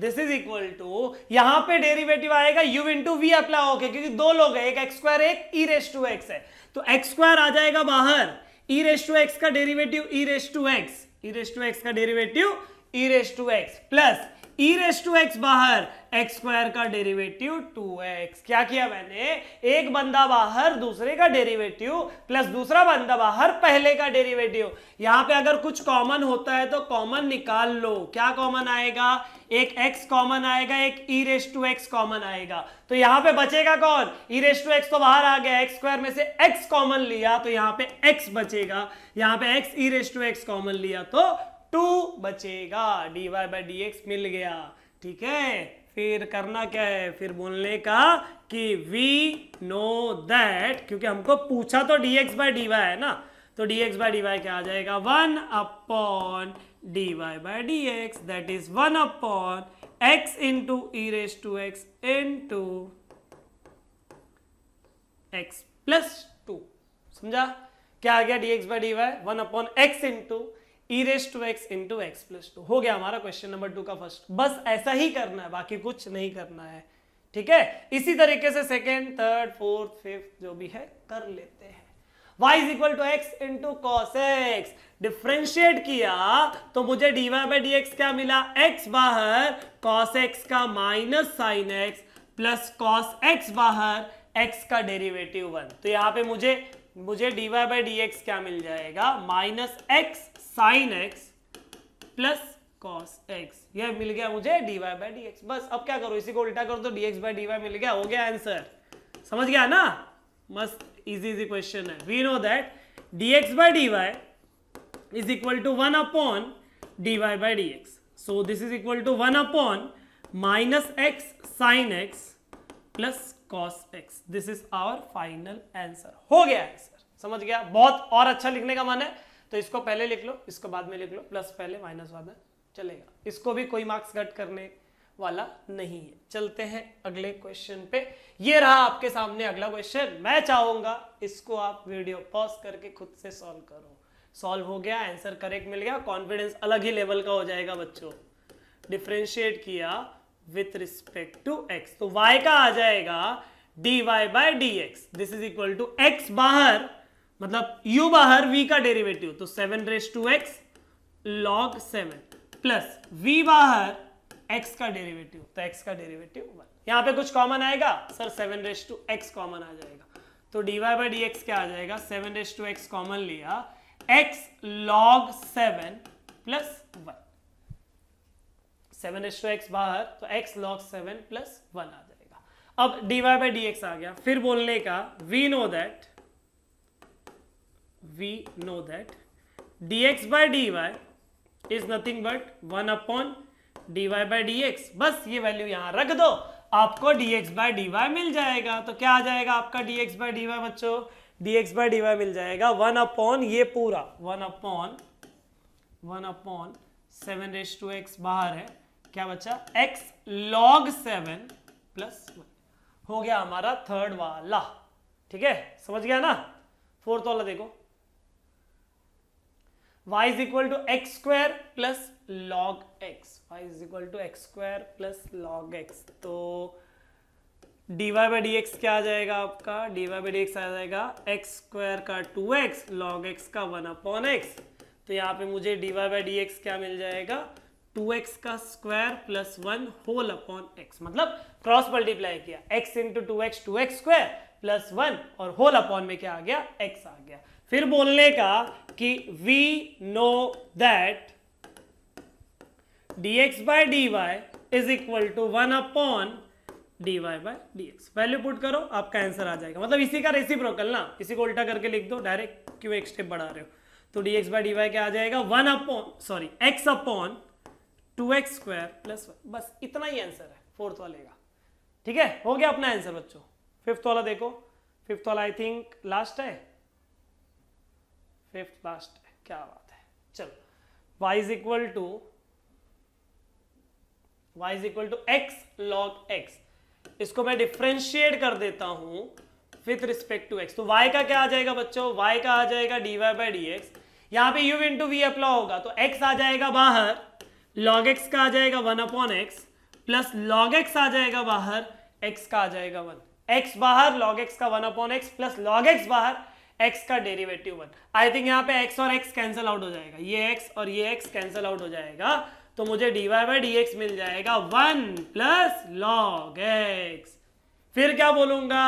this is equal to यहां पर डेरिवेटिव आएगा u टू वी अप्लाई होके क्योंकि दो लोग हैं एक एक्स स्क्वायर एक ई रेस टू एक्स है तो एक्स स्क्वायर आ जाएगा बाहर ई रेस टू एक्स का derivative e raise to x e raise to x का derivative e raise to x plus e raise to x बाहर x square का derivative two x क्या किया मैंने एक बंदा बाहर दूसरे का डेरिवेटिव प्लस दूसरा बंदा बाहर पहले का डेरिवेटिव यहां पे अगर कुछ कॉमन होता है तो कॉमन निकाल लो क्या कॉमन आएगा एक एक्स कॉमन आएगा एक e raise to x common आएगा तो यहां पे बचेगा कौन ई रेस टू एक्स तो बाहर आ गया एक्स स्क्वायर में से एक्स कॉमन लिया तो यहां पे एक्स बचेगा यहां पे x e raise to x common लिया तो टू बचेगा d y by d x मिल गया ठीक है फिर करना क्या है फिर बोलने का कि वी नो दैट क्योंकि हमको पूछा तो d x by d y है ना तो d x by d y क्या आ जाएगा one upon d y by d x that is one upon x into e raise to x into x plus two समझा क्या आ गया d x by d y one upon x into e raise to x into x plus two हो गया हमारा question number two का first बस ऐसा ही करना है बाकी कुछ नहीं करना है ठीक है इसी तरीके से सेकेंड थर्ड फोर्थ फिफ्थ जो भी है कर लेते हैं y is equal to x into cos x differentiate किया तो मुझे dy वाई बाई डी क्या मिला x बाहर cos x का minus sine x plus cos x बाहर x का डेरिवेटिव वन तो यहाँ पे मुझे मुझे dy वाई बाई डी क्या मिल जाएगा minus x sine x plus cos x यह मिल गया मुझे d y by d x बस अब क्या करो इसी को उल्टा करो तो d x by d y मिल गया हो गया आंसर समझ गया ना मस्त इजी इजी क्वेश्चन है we know that d x by d y is equal to one upon d y by d x so this is equal to one upon minus x sine x plus cos x this is our final answer हो गया answer समझ गया बहुत और अच्छा लिखने का मन है तो इसको पहले लिख लो इसको बाद में लिख लो प्लस पहले माइनस बाद में चलेगा इसको भी कोई मार्क्स घट करने वाला नहीं है चलते हैं अगले क्वेश्चन पे ये रहा आपके सामने अगला क्वेश्चन मैं चाहूंगा इसको आप वीडियो पॉज करके खुद से सॉल्व करो सॉल्व हो गया आंसर करेक्ट मिल गया कॉन्फिडेंस अलग ही लेवल का हो जाएगा बच्चों डिफ्रेंशिएट किया विथ रिस्पेक्ट टू एक्स तो वाई का आ जाएगा d y by d x this is equal to x बाहर मतलब u बाहर v का डेरिवेटिव तो seven raise to x log seven plus v बाहर x का डेरिवेटिव तो x का डेरिवेटिव वन यहां पे कुछ कॉमन आएगा sir seven raise to x common आ जाएगा तो dy बाई डी क्या आ जाएगा seven raise to x common लिया x log seven plus one seven raise to x बाहर तो x log seven plus one आ जाएगा अब dy बाई डी एक्स आ गया फिर बोलने का we know that we know that dx by dy is nothing but one upon dy by dx बस ये वैल्यू यहाँ रख दो आपको dx by dy मिल जाएगा तो क्या आ जाएगा आपका dx by dy बच्चों dx by dy मिल जाएगा वन upon ये पूरा one upon one upon seven raised to x बाहर है क्या बच्चा एक्स लॉग सेवन प्लस हो गया हमारा थर्ड वाला ठीक है समझ गया ना फोर्थ वाला देखो y is equal to x square plus log x y is equal to x square plus log x तो d y by d x क्या आ जाएगा आपका d y by d x आ जाएगा एक्स स्क्वायर का टू एक्स लॉग एक्स का one upon x तो यहाँ पे मुझे d y by d x क्या मिल जाएगा टू एक्स का square plus one whole upon x मतलब क्रॉस मल्टीप्लाई किया x into two x two x square plus one और होल अपॉन में क्या आ गया एक्स आ गया फिर बोलने का कि we know that dx by d y is equal to one upon d y by d x value put करो आपका आंसर आ जाएगा मतलब इसी का प्रोकल ना इसी को उल्टा करके लिख दो डायरेक्ट क्यों एक स्टेप बढ़ा रहे हो तो d x by d y क्या आ जाएगा one upon sorry x upon two x square plus one बस इतना ही आंसर है फोर्थ वाले का ठीक है हो गया अपना आंसर बच्चों फिफ्थ वाला देखो फिफ्थ वाला आई थिंक लास्ट है फिफ्थ लास्ट क्या बात है चलो y is equal to y is equal to x log x इसको मैं डिफ्रेंशिएट कर देता हूं विथ रिस्पेक्ट टू x तो y का क्या आ जाएगा बच्चों y का आ जाएगा d y by d x यहां पे u इंटू वी अप्लाई होगा तो x आ जाएगा बाहर log x का आ जाएगा one upon x plus log x आ जाएगा बाहर x का आ जाएगा वन x बाहर log x का one upon x plus log x बाहर एक्स का डेरिवेटिव वन आई थिंक यहाँ पे एक्स और एक्स कैंसल आउट हो जाएगा ये एक्स और ये एक्स कैंसल आउट हो जाएगा तो मुझे d y by d x मिल जाएगा वन प्लस लॉग एक्स फिर क्या बोलूंगा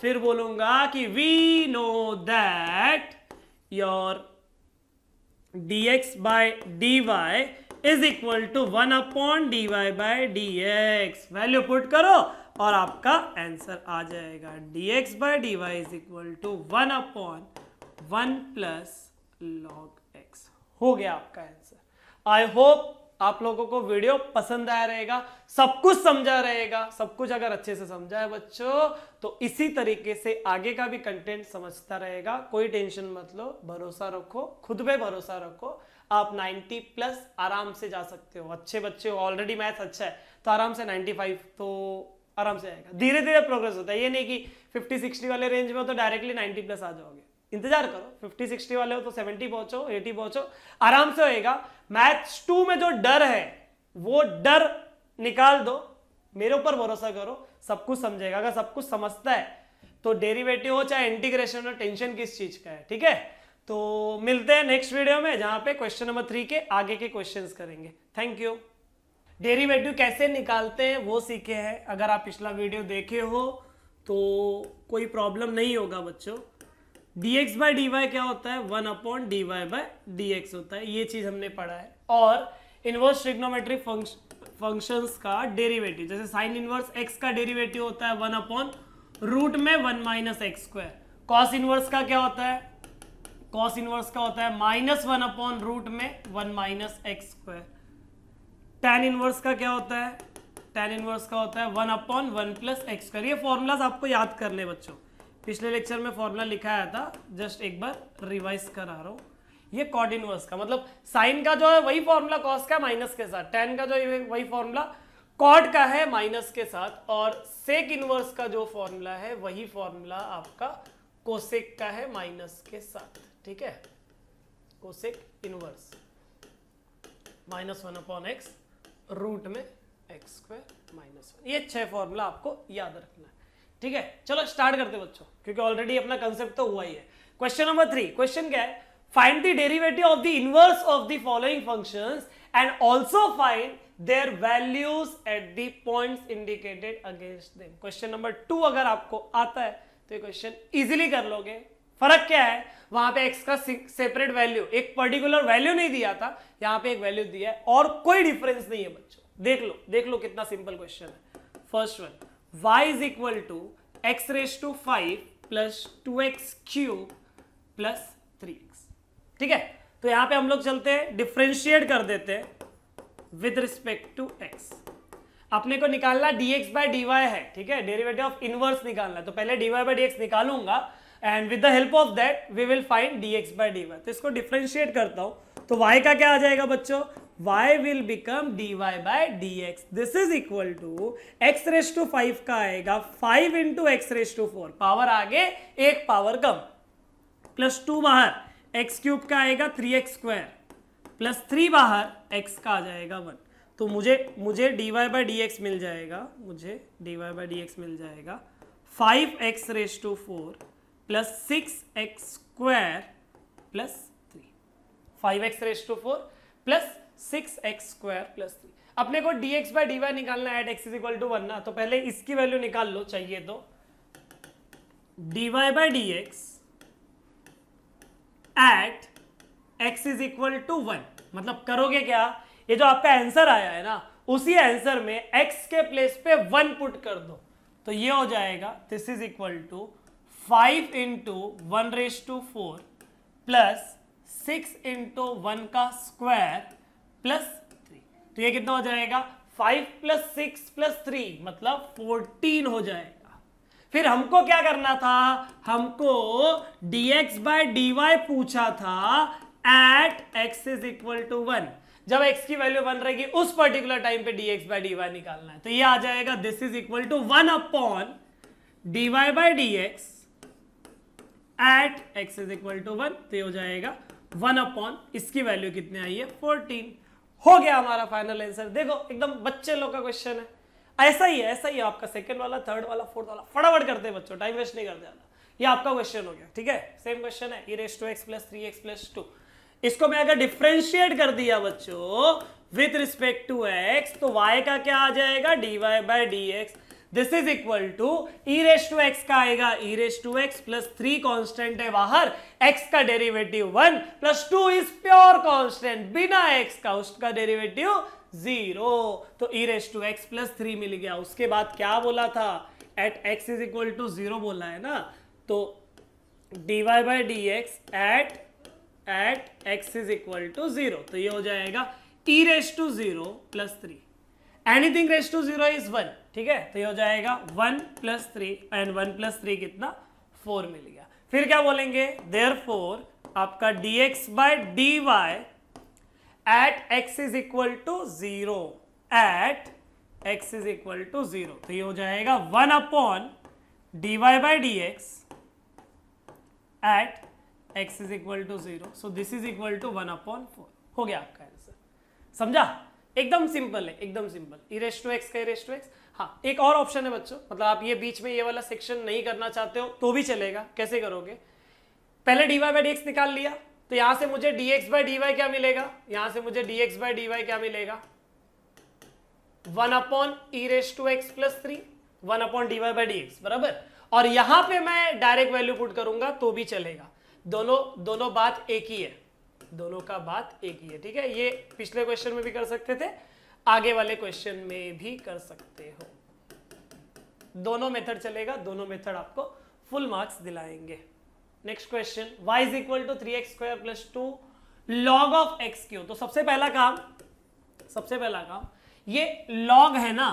फिर बोलूंगा कि we know that your d x by d y is equal to one upon d y by d x value put करो और आपका आंसर आ जाएगा d x by d y is equal to one upon one plus log x हो गया आपका answer I hope आप लोगों को वीडियो पसंद आया रहेगा सब कुछ समझा रहेगा सब कुछ अगर अच्छे से समझा है बच्चों तो इसी तरीके से आगे का भी कंटेंट समझता रहेगा कोई टेंशन मत लो भरोसा रखो खुद पे भरोसा रखो आप 90 प्लस आराम से जा सकते हो अच्छे बच्चे हो ऑलरेडी मैथ अच्छा है तो आराम से 95 तो आराम से आएगा धीरे धीरे प्रोग्रेस होता है ये नहीं कि 50 60 वाले रेंज में हो तो डायरेक्टली 90 प्लस आ जाओगे इंतजार करो 50 60 वाले हो तो 70 पहुंचो 80 पहुंचो आराम से होएगा मैथ्स टू में जो डर है वो डर निकाल दो मेरे ऊपर भरोसा करो सब कुछ समझेगा अगर सब कुछ समझता है तो डेरिवेटिव हो चाहे इंटीग्रेशन हो टेंशन किस चीज का है ठीक है तो मिलते हैं नेक्स्ट वीडियो में जहां पे क्वेश्चन नंबर थ्री के आगे के क्वेश्चंस करेंगे थैंक यू डेरिवेटिव कैसे निकालते हैं वो सीखे हैं अगर आप पिछला वीडियो देखे हो तो कोई प्रॉब्लम नहीं होगा बच्चों d x by d y क्या होता है one upon d y by d x होता है ये चीज़ हमने पढ़ा है और इनवर्स ट्रिग्नोमेट्रिक फंक्शंस का डेरिवेटिव जैसे साइन इनवर्स एक्स का डेरिवेटिव होता है वन अपॉन रूट में one minus x square cos inverse का क्या होता है कॉस इनवर्स का होता है माइनस वन अपॉन रूट में one minus x square tan inverse का क्या होता है टेन इनवर्स का होता है one upon one plus x square ये फॉर्मूलाज आपको याद कर ले बच्चों पिछले लेक्चर में फॉर्मूला लिखा आया था जस्ट एक बार रिवाइज करा रहा हूँ ये कॉड इनवर्स का मतलब साइन का जो है वही फॉर्मूला कॉस का माइनस के साथ टेन का जो है वही फॉर्मूला कॉड का है माइनस के साथ और सेक इनवर्स का जो फॉर्मूला है वही फॉर्मूला आपका कोसेक का है माइनस के साथ ठीक है cosec inverse minus one upon x root में एक्स स्क्वायर माइनस वन ये छह फॉर्मूला आपको याद रखना है ठीक है चलो स्टार्ट करते बच्चों क्योंकि ऑलरेडी अपना कंसेप्ट तो हुआ ही है क्वेश्चन नंबर थ्री क्वेश्चन क्या है find the derivative of the inverse of the following function and also find their values at the points indicated against them question number two अगर आपको आता है तो ये क्वेश्चन इजीली कर लोगे फर्क क्या है वहां पे एक्स का सेपरेट वैल्यू एक पर्टिकुलर वैल्यू नहीं दिया था यहां पे एक वैल्यू दिया है और कोई डिफरेंस नहीं है बच्चों देख लो देख लो कितना सिंपल क्वेश्चन है first one y is equal to x raise to five plus two x cube plus three x ठीक है तो यहां पे हम लोग चलते हैं डिफ्रेंशिएट कर देते हैं विद रिस्पेक्ट टू एक्स अपने को निकालना dx बाय डी है ठीक है डेरिवेटिव ऑफ इनवर्स निकालना तो पहले dy बाय डी निकालूंगा and with the help of that we will find d x by d y तो इसको डिफ्रेंशिएट करता हूँ तो वाई का क्या आ जाएगा बच्चों y will become dy by dx. This is equal to x raise to five का आएगा five into x raise to four power आगे एक पावर कम प्लस टू बाहर एक्स क्यूब का आएगा three x square plus three बाहर x का आ जाएगा वन तो मुझे मुझे dy by dx मिल जाएगा मुझे dy by dx मिल जाएगा five x raise to four plus six x square plus three five x raise to four plus six x square plus three अपने को d x by d y निकालना है at x is equal to one ना तो पहले इसकी value निकाल लो चाहिए तो d y by d x at x is equal to one मतलब करोगे क्या ये जो आपका आंसर आया है ना उसी आंसर में एक्स के प्लेस पे वन पुट कर दो तो ये हो जाएगा this is equal to five into one raise to four plus six into one का स्क्वायर प्लस थ्री तो ये कितना हो जाएगा five plus six plus three मतलब फोर्टीन हो जाएगा फिर हमको क्या करना था हमको dx बाय डी पूछा था at x is equal to one जब x की वैल्यू बन रहेगी उस पर्टिकुलर टाइम पे dx बाय डी निकालना है तो ये आ जाएगा this is equal to one upon dy by d x at x is equal to one तो ये हो जाएगा वन अपॉन इसकी वैल्यू कितनी आई है फोर्टीन हो गया हमारा फाइनल आंसर देखो एकदम बच्चे लोग का क्वेश्चन है ऐसा ही है ऐसा ही है आपका सेकंड वाला थर्ड वाला फोर्थ वाला फटाफट करते हैं बच्चों टाइम वेस्ट नहीं करते ये आपका क्वेश्चन हो गया ठीक है सेम क्वेश्चन है e to x plus three x plus two इसको मैं अगर डिफ्रेंशिएट कर दिया बच्चों विथ रिस्पेक्ट टू एक्स तो वाई का क्या आ जाएगा d y by d x this is equal to e raise to x का आएगा e raise to x plus three constant है बाहर एक्स का derivative one plus two is pure constant बिना एक्स का उसका डेरिवेटिव जीरो तो e raise to x plus three मिल गया उसके बाद क्या बोला था at x is equal to zero बोला है ना तो d y by d x at at x is equal to zero तो ये हो जाएगा e raise to zero plus three anything raise to zero is one ठीक है तो ये हो जाएगा one plus three and one plus three कितना फोर मिल गया फिर क्या बोलेंगे देयर फोर आपका d x by d y at x is equal to zero at x is equal to zero तो ये हो जाएगा one upon d y by d x at x is equal to zero so this is equal to one upon four हो गया आपका answer समझा एकदम simple है एकदम सिंपल ई टू एक्स का ई टू एक्स हाँ एक और ऑप्शन है बच्चों मतलब आप ये बीच में ये वाला सेक्शन नहीं करना चाहते हो तो भी चलेगा कैसे करोगे पहले d y by d x निकाल लिया तो यहां से मुझे d x by d y क्या मिलेगा यहां से मुझे d x by d y क्या मिलेगा one upon e raise to x plus three one upon d y by d x बराबर और यहां पे मैं डायरेक्ट वैल्यू पुट करूंगा तो भी चलेगा दोनों दोनों बात एक ही है दोनों का बात एक ही है ठीक है ये पिछले क्वेश्चन में भी कर सकते थे आगे वाले क्वेश्चन में भी कर सकते हो दोनों मेथड चलेगा दोनों मेथड आपको फुल मार्क्स दिलाएंगे next question y is equal to three x square plus two log of x cube तो सबसे पहला काम सबसे पहला काम ये लॉग है ना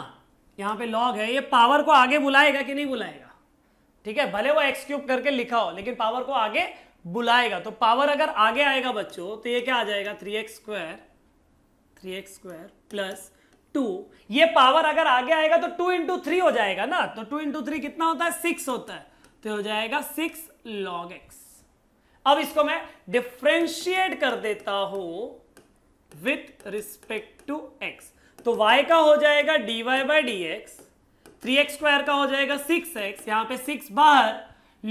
यहां पे लॉग है ये पावर को आगे बुलाएगा कि नहीं बुलाएगा ठीक है भले वो एक्स क्यूब करके लिखा हो लेकिन पावर को आगे बुलाएगा तो पावर अगर आगे आएगा बच्चों तो ये क्या आ जाएगा three x square three x square plus two ये पावर अगर आगे आएगा तो टू इंटू थ्री हो जाएगा ना तो टू इंटू थ्री कितना होता है सिक्स होता है तो हो जाएगा सिक्स लॉग एक्स अब इसको मैं डिफ्रेंशिएट कर देता हूं विथ रिस्पेक्ट टू एक्स तो वाई का हो जाएगा d y y by d x three x square का हो जाएगा सिक्स एक्स यहां पर सिक्स बाहर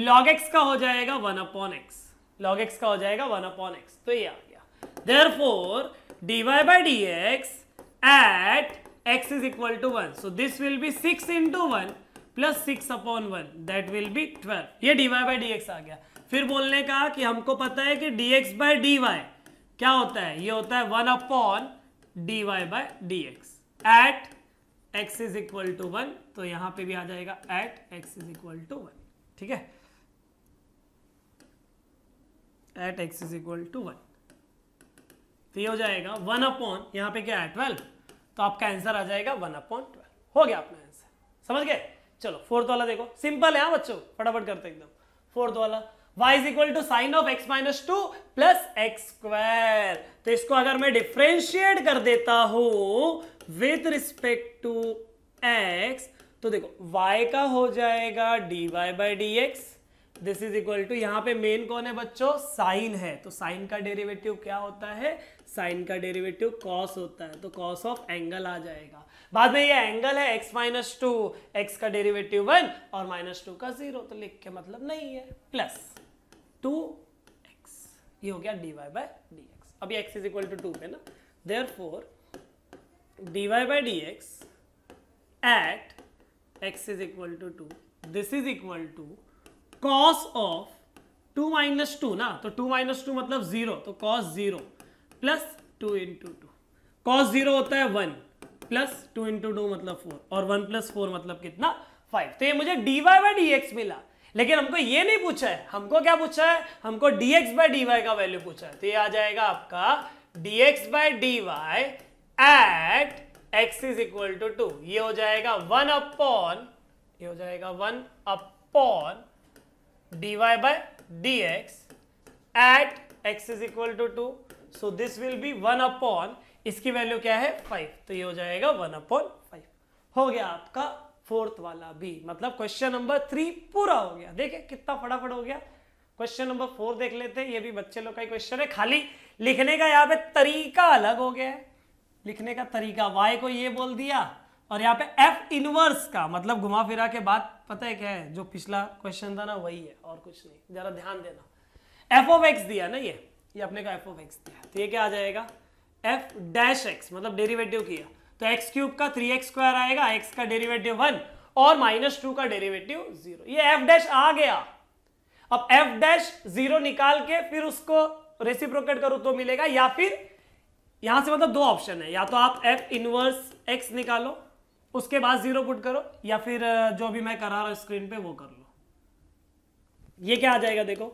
log x का हो जाएगा one upon x log x का हो जाएगा वन अपॉन एक्स तो ये आ गया therefore d y by d x at x is equal to one so this will be six into one plus six upon one that will be twelve ये d y by d x आ गया फिर बोलने का कि हमको पता है कि d x by d y क्या होता है ये होता है one upon d y by d x at x is equal to one तो यहां पे भी आ जाएगा at x is equal to one ठीक है at x is equal to one तो ये हो जाएगा वन अपॉन यहां पे क्या है ट्वेल्व तो आपका आंसर आ जाएगा वन अपॉन ट्वेल्व हो गया अपना आंसर समझ गए चलो फोर्थ वाला देखो सिंपल है हाँ बच्चों फटाफट करते एकदम फोर्थ वाला y is equal to sine of x minus two plus x square तो इसको अगर मैं डिफ्रेंशिएट कर देता हूं विथ रिस्पेक्ट टू x तो देखो y का हो जाएगा dy by d x this is equal to यहाँ पे मेन कौन है बच्चों साइन है तो साइन का डेरिवेटिव क्या होता है साइन का डेरिवेटिव कॉस होता है तो कॉस ऑफ एंगल आ जाएगा बाद में ये एंगल है एक्स माइनस टू एक्स का डेरिवेटिव वन और माइनस टू का जीरो तो लिख के मतलब नहीं है प्लस टू एक्स ये हो गया d y by d x अभी x is equal to two पे ना therefore d y by d x at x is equal to two this is equal to cos of two minus two ना तो two minus two मतलब zero तो cos zero plus two into two cos zero होता है one plus two into two मतलब four और one plus four मतलब कितना फाइव तो ये मुझे d y by d x मिला लेकिन हमको ये नहीं पूछा है हमको क्या पूछा है हमको dx बाई डी का वैल्यू पूछा है तो ये आ जाएगा आपका dx by d y at x is equal to two ये हो जाएगा वन अपॉन ये हो जाएगा one upon dy by dx at x is equal to two so this will be one upon इसकी वैल्यू क्या है फाइव तो ये हो जाएगा वन अपॉन फाइव हो गया आपका फोर्थ वाला भी मतलब क्वेश्चन नंबर थ्री पूरा हो गया देखे कितना फटाफट हो गया क्वेश्चन नंबर फोर देख लेते हैं ये भी बच्चे लोग का ही क्वेश्चन है खाली लिखने का यहाँ पे तरीका अलग हो गया है लिखने का तरीका वाई को ये बोल दिया और यहाँ पे एफ इनवर्स का मतलब घुमा फिरा के बाद पता है क्या है जो पिछला क्वेश्चन था ना वही है और कुछ नहीं जरा ध्यान देना एफ ऑफ एक्स दिया ना ये ये अपने का एफ ऑफ एक्स दिया तो ये क्या आ जाएगा एफ डैश एक्स मतलब डेरिवेटिव किया तो एक्स क्यूब का थ्री एक्स स्क्वायर आएगा एक्स का डेरिवेटिव वन और माइनस टू का डेरिवेटिव जीरो ये एफ डैश आ गया अब एफ डैश जीरो निकाल के फिर उसको रेसिप्रोकेट करो तो मिलेगा या फिर यहां से मतलब दो ऑप्शन है या तो आप एफ इनवर्स एक्स निकालो उसके बाद जीरो पुट करो या फिर जो भी मैं करा रहा हूं स्क्रीन पे वो कर लो ये क्या आ जाएगा देखो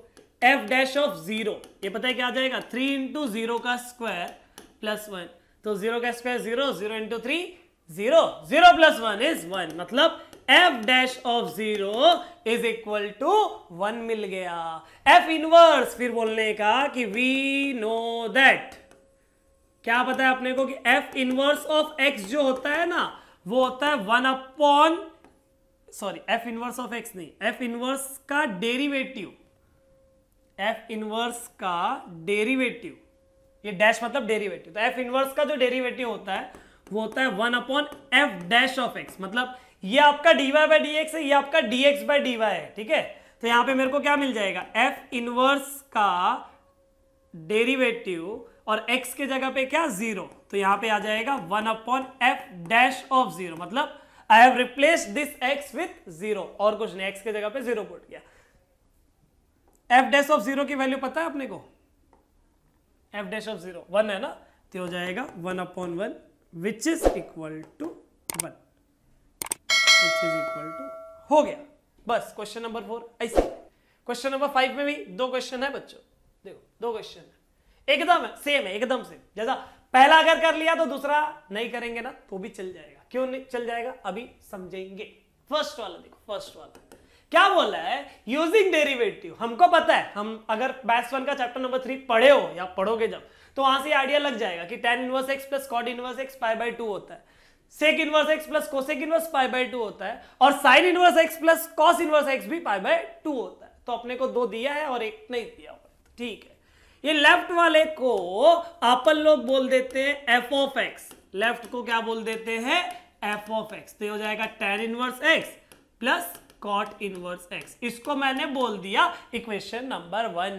एफ डैश ऑफ जीरो ये पता है क्या आ जाएगा थ्री इंटू जीरो का स्क्वायर प्लस वन तो जीरो का square zero zero into three zero zero plus one is one मतलब f dash of zero is equal to one मिल गया एफ इनवर्स फिर बोलने का कि वी नो दैट क्या पता है अपने को कि एफ इनवर्स ऑफ एक्स जो होता है ना वो होता है one upon sorry f inverse of x नहीं एफ इनवर्स का डेरिवेटिव एफ इनवर्स का डेरिवेटिव ये डैश मतलब डेरिवेटिव तो एफ इनवर्स का जो डेरिवेटिव होता है वो होता है one upon f dash of x मतलब ये आपका डीवाई बाई डी एक्स है ये आपका d x by d y है ठीक है तो यहां पे मेरे को क्या मिल जाएगा एफ इनवर्स का डेरिवेटिव और x के जगह पे क्या जीरो तो यहां पे आ जाएगा one upon f dash of zero मतलब I have replace this x with zero और कुछ नहीं x के जगह पे जीरो पुट किया एफ डैश ऑफ जीरो की वैल्यू पता है अपने को f dash of zero one है ना तो हो जाएगा one upon one which is equal to one which is equal to हो गया बस क्वेश्चन नंबर फोर ऐसे क्वेश्चन नंबर फाइव में भी दो क्वेश्चन है बच्चों देखो दो क्वेश्चन है एकदम सेम है एकदम सेम जैसा पहला अगर कर लिया तो दूसरा नहीं करेंगे ना तो भी चल जाएगा क्यों नहीं चल जाएगा अभी समझेंगे फर्स्ट वाला देखो फर्स्ट वाला क्या बोला है यूजिंग डेरिवेटिव हमको पता है हम अगर बैस वन का चैप्टर नंबर थ्री पढ़े हो या पढ़ोगे जब तो वहां से आइडिया लग जाएगा कि tan inverse x plus cot inverse x pi by two होता है sec inverse x plus cosec inverse pi by two होता है और sine inverse x plus cos inverse x भी पाई बाई टू होता है तो अपने को दो दिया है और एक नहीं दिया हुआ ठीक ये लेफ्ट वाले को अपन लोग बोल देते हैं एफ ऑफ एक्स लेफ्ट को क्या बोल देते हैं एफ ऑफ एक्स तो हो जाएगा tan inverse x plus cot inverse x इसको मैंने बोल दिया इक्वेशन नंबर वन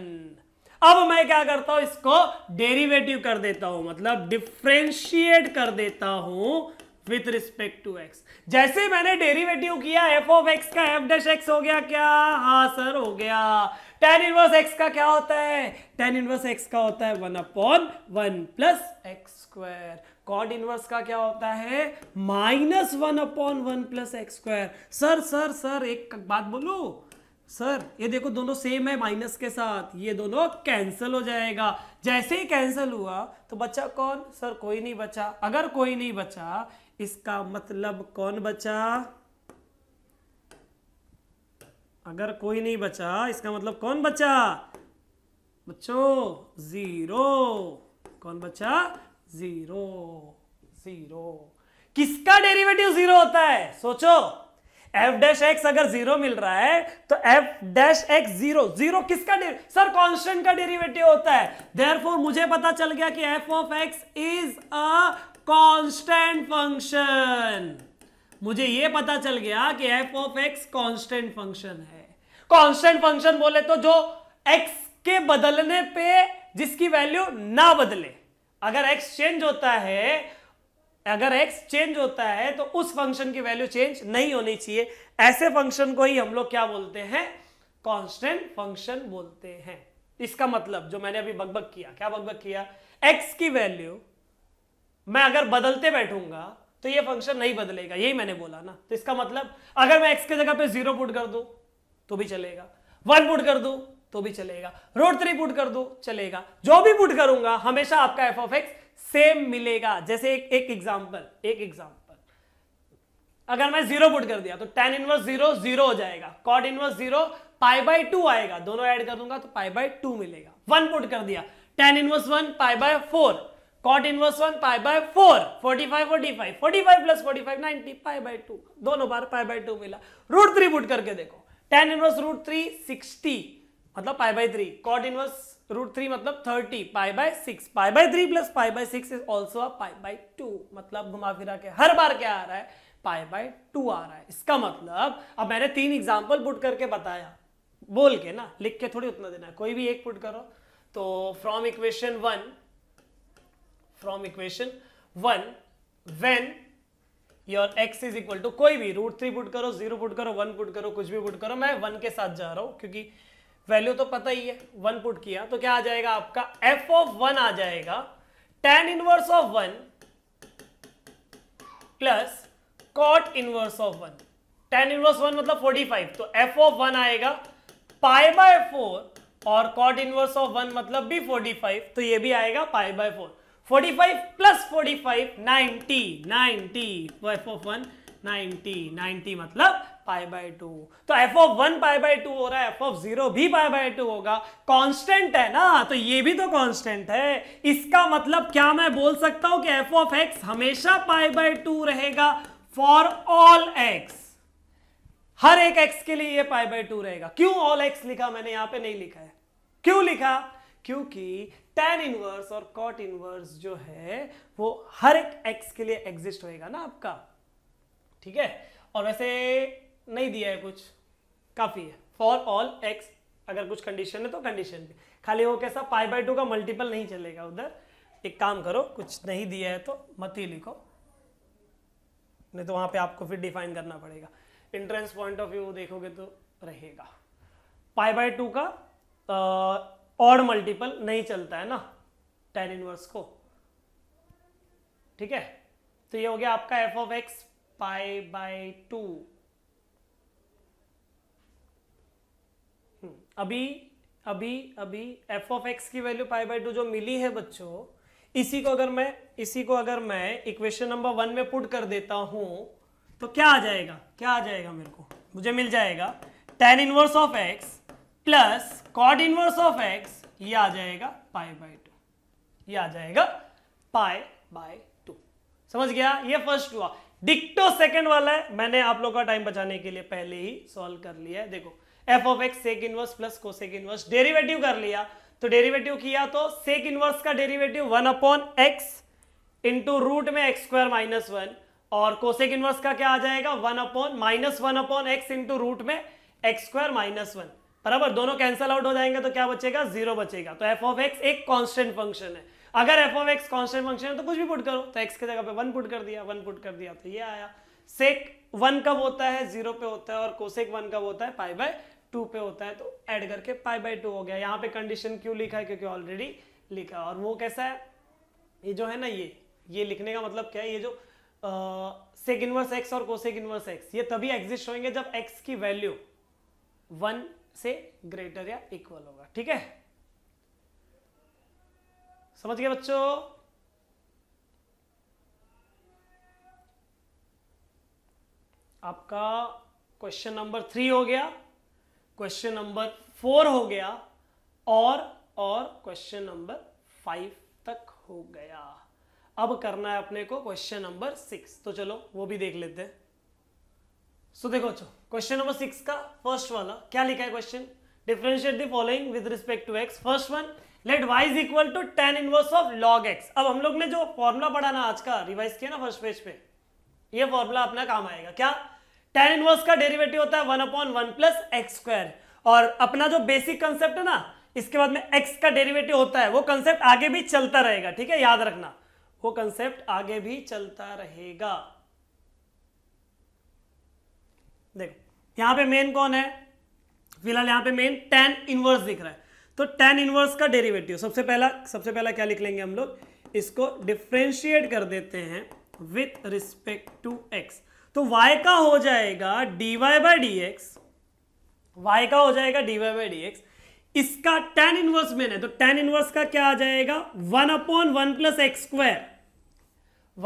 अब मैं क्या करता हूं इसको डेरिवेटिव कर देता हूं मतलब डिफ्रेंशिएट कर देता हूं विथ रिस्पेक्ट टू एक्स जैसे मैंने डेरिवेटिव किया एफ ऑफ एक्स का एफ डैश एक्स हो गया क्या हाँ सर हो गया टेन इनवर्स एक्स का क्या होता है टेन इनवर्स एक्स का होता है one upon one plus x square cot inverse का क्या होता है minus one upon one plus x square sir sir sir एक बात बोलू सर ये देखो दोनों सेम है माइनस के साथ ये दोनों कैंसिल हो जाएगा जैसे ही कैंसिल हुआ तो बचा कौन सर कोई नहीं बचा अगर कोई नहीं बचा इसका मतलब कौन बचा अगर कोई नहीं बचा इसका मतलब कौन बचा बच्चों जीरो कौन बचा जीरो जीरो किसका डेरिवेटिव जीरो होता है सोचो एफ डैश एक्स अगर जीरो मिल रहा है तो f dash x zero zero किसका सर कांस्टेंट का डेरिवेटिव होता है देयरफॉर मुझे पता चल गया कि f of x is a constant function मुझे ये पता चल गया कि f of x constant function है कॉन्स्टेंट फंक्शन बोले तो जो एक्स के बदलने पे जिसकी वैल्यू ना बदले अगर एक्स चेंज होता है अगर एक्स चेंज होता है तो उस फंक्शन की वैल्यू चेंज नहीं होनी चाहिए ऐसे फंक्शन को ही हम लोग क्या बोलते हैं कॉन्स्टेंट फंक्शन बोलते हैं इसका मतलब जो मैंने अभी बकबक किया क्या बकबक किया एक्स की वैल्यू मैं अगर बदलते बैठूंगा तो ये फंक्शन नहीं बदलेगा यही मैंने बोला ना तो इसका मतलब अगर मैं एक्स के जगह पे जीरो पुट कर दू तो भी चलेगा वन पुट कर दू तो भी चलेगा रोड थ्री पुट कर दू चलेगा जो भी पुट करूंगा हमेशा आपका एफ ऑफ एक्स सेम मिलेगा जैसे एक एग्जाम्पल एक एग्जाम्पल अगर मैं जीरो पुट कर दिया तो टेन इनवर्स जीरो जीरो हो जाएगा cot inverse zero pi by two आएगा दोनों ऐड कर दूंगा तो पाई बाय टू मिलेगा वन पुट कर दिया tan inverse one pi by four cot inverse one pi by four forty five forty five forty five plus forty five ninety pi by two दोनों बार pi by two मिला root three put करके देखो tan inverse root three sixty मतलब pi by three cot inverse root three मतलब thirty pi by six pi by three plus pi by six is also a pi by two मतलब घुमा फिरा के हर बार क्या आ रहा है पाई बाय टू आ रहा है इसका मतलब अब मैंने तीन एग्जाम्पल बुट करके बताया बोल के ना लिख के थोड़ी उतना देना है कोई भी एक पुट करो तो from equation one from equation one when your x is equal to कोई भी रूट थ्री पुट करो जीरो पुट करो वन पुट करो कुछ भी पुट करो मैं वन के साथ जा रहा हूं क्योंकि वैल्यू तो पता ही है वन पुट किया तो क्या आ जाएगा आपका एफ ऑफ वन आ जाएगा tan inverse of one plus cot inverse of one tan inverse one मतलब फोर्टी फाइव तो एफ ऑफ वन आएगा पाई बाय फोर और कॉट इनवर्स ऑफ वन मतलब भी फोर्टी फाइव तो ये भी आएगा pi by four forty five plus forty five ninety ninety f of one ninety ninety मतलब पाई बाय टू तो f of one pi by two हो रहा है एफ ऑफ जीरो भी पाई बाय टू होगा कांस्टेंट है ना तो ये भी तो कांस्टेंट है इसका मतलब क्या मैं बोल सकता हूं कि एफ ऑफ एक्स हमेशा पाई बाय टू रहेगा फॉर ऑल एक्स हर एक एक्स के लिए ये पाई बाय टू रहेगा क्यों ऑल एक्स लिखा मैंने यहां पे नहीं लिखा है क्यों लिखा क्योंकि टेन इनवर्स और कॉट इनवर्स जो है वो हर एक एक्स के लिए एग्जिस्ट होएगा ना आपका ठीक है और वैसे नहीं दिया है कुछ काफी है फॉर ऑल एक्स अगर कुछ कंडीशन है तो कंडीशन भी खाली वो कैसा पाई बाई टू का मल्टीपल नहीं चलेगा उधर एक काम करो कुछ नहीं दिया है तो मत ही लिखो नहीं तो वहां पे आपको फिर डिफाइन करना पड़ेगा इंट्रेंस पॉइंट ऑफ व्यू देखोगे तो रहेगा पाई बाय टू का ऑड मल्टीपल नहीं चलता है ना टेन इनवर्स को ठीक है तो ये हो गया आपका f of x pi by two अभी अभी अभी एफ ऑफ एक्स की वैल्यू पाई बाय टू जो मिली है बच्चों इसी को अगर मैं इसी को अगर मैं इक्वेशन नंबर वन में पुट कर देता हूं तो क्या आ जाएगा क्या आ जाएगा मेरे को मुझे मिल जाएगा tan inverse of x plus cot inverse of x ये आ जाएगा पाई बाई टू ये आ जाएगा पाई बाय टू समझ गया ये फर्स्ट हुआ डिक्टो सेकंड वाला है मैंने आप लोगों का टाइम बचाने के लिए पहले ही सॉल्व कर लिया है देखो f of x sec inverse plus cosec inverse derivative कर लिया तो डेरिवेटिव किया तो सेक इनवर्स का derivative one upon x into root में एक्स स्क्वायर माइनस वन और कोसेक इनवर्स का क्या आ जाएगा one upon minus one upon x into root में एक्स स्क्वायर माइनस वन बराबर दोनों कैंसल आउट हो जाएंगे तो क्या बचेगा जीरो बचेगा तो एफ ऑफ एक्स एक कॉन्स्टेंट फंक्शन है अगर f of x constant function है तो कुछ भी पुट करो तो एक्स की जगह पे वन पुट कर दिया वन पुट कर दिया तो ये आया सेक वन कब होता है जीरो पे होता है और कोसेक वन कब होता है पाई बाय टू पे होता है तो एड करके पाई बाय टू हो गया यहाँ पे कंडीशन क्यों लिखा है क्योंकि ऑलरेडी लिखा और वो कैसा है ये जो है ना ये ये लिखने का मतलब क्या है ये जो सेक इनवर्स एक्स और कोसेक इनवर्स एक्स ये तभी एग्जिस्ट होंगे जब एक्स की वैल्यू वन से ग्रेटर या इक्वल होगा ठीक है समझ गए बच्चों आपका क्वेश्चन नंबर थ्री हो गया क्वेश्चन नंबर फोर हो गया और और क्वेश्चन नंबर फाइव तक हो गया अब करना है अपने को क्वेश्चन नंबर सिक्स तो चलो वो भी देख लेते हैं सो देखो चलो क्वेश्चन नंबर सिक्स का फर्स्ट वाला क्या लिखा है question differentiate the following with respect to x first one let y is equal to tan inverse of log x अब हम लोग ने जो फॉर्मुला पढ़ा ना आज का रिवाइज किया ना फर्स्ट पेज पे ये फॉर्मुला अपना काम आएगा क्या टेन इनवर्स का डेरिवेटिव होता है one upon one plus x square और अपना जो बेसिक कंसेप्ट है ना इसके बाद में एक्स का डेरिवेटिव होता है वो कंसेप्ट आगे भी चलता रहेगा ठीक है याद रखना वो कंसेप्ट आगे भी चलता रहेगा देखो यहां पे मेन कौन है फिलहाल यहां पे मेन टेन इनवर्स दिख रहा है तो टेन इनवर्स का डेरिवेटिव सबसे पहला सबसे पहला क्या लिख लेंगे हम लोग इसको डिफ्रेंशिएट कर देते हैं विथ रिस्पेक्ट टू एक्स तो वाई का हो जाएगा d y y by d x y का हो जाएगा d y y by d x इसका टेन इनवर्स मेन है तो टेन इनवर्स का क्या आ जाएगा one upon one plus x square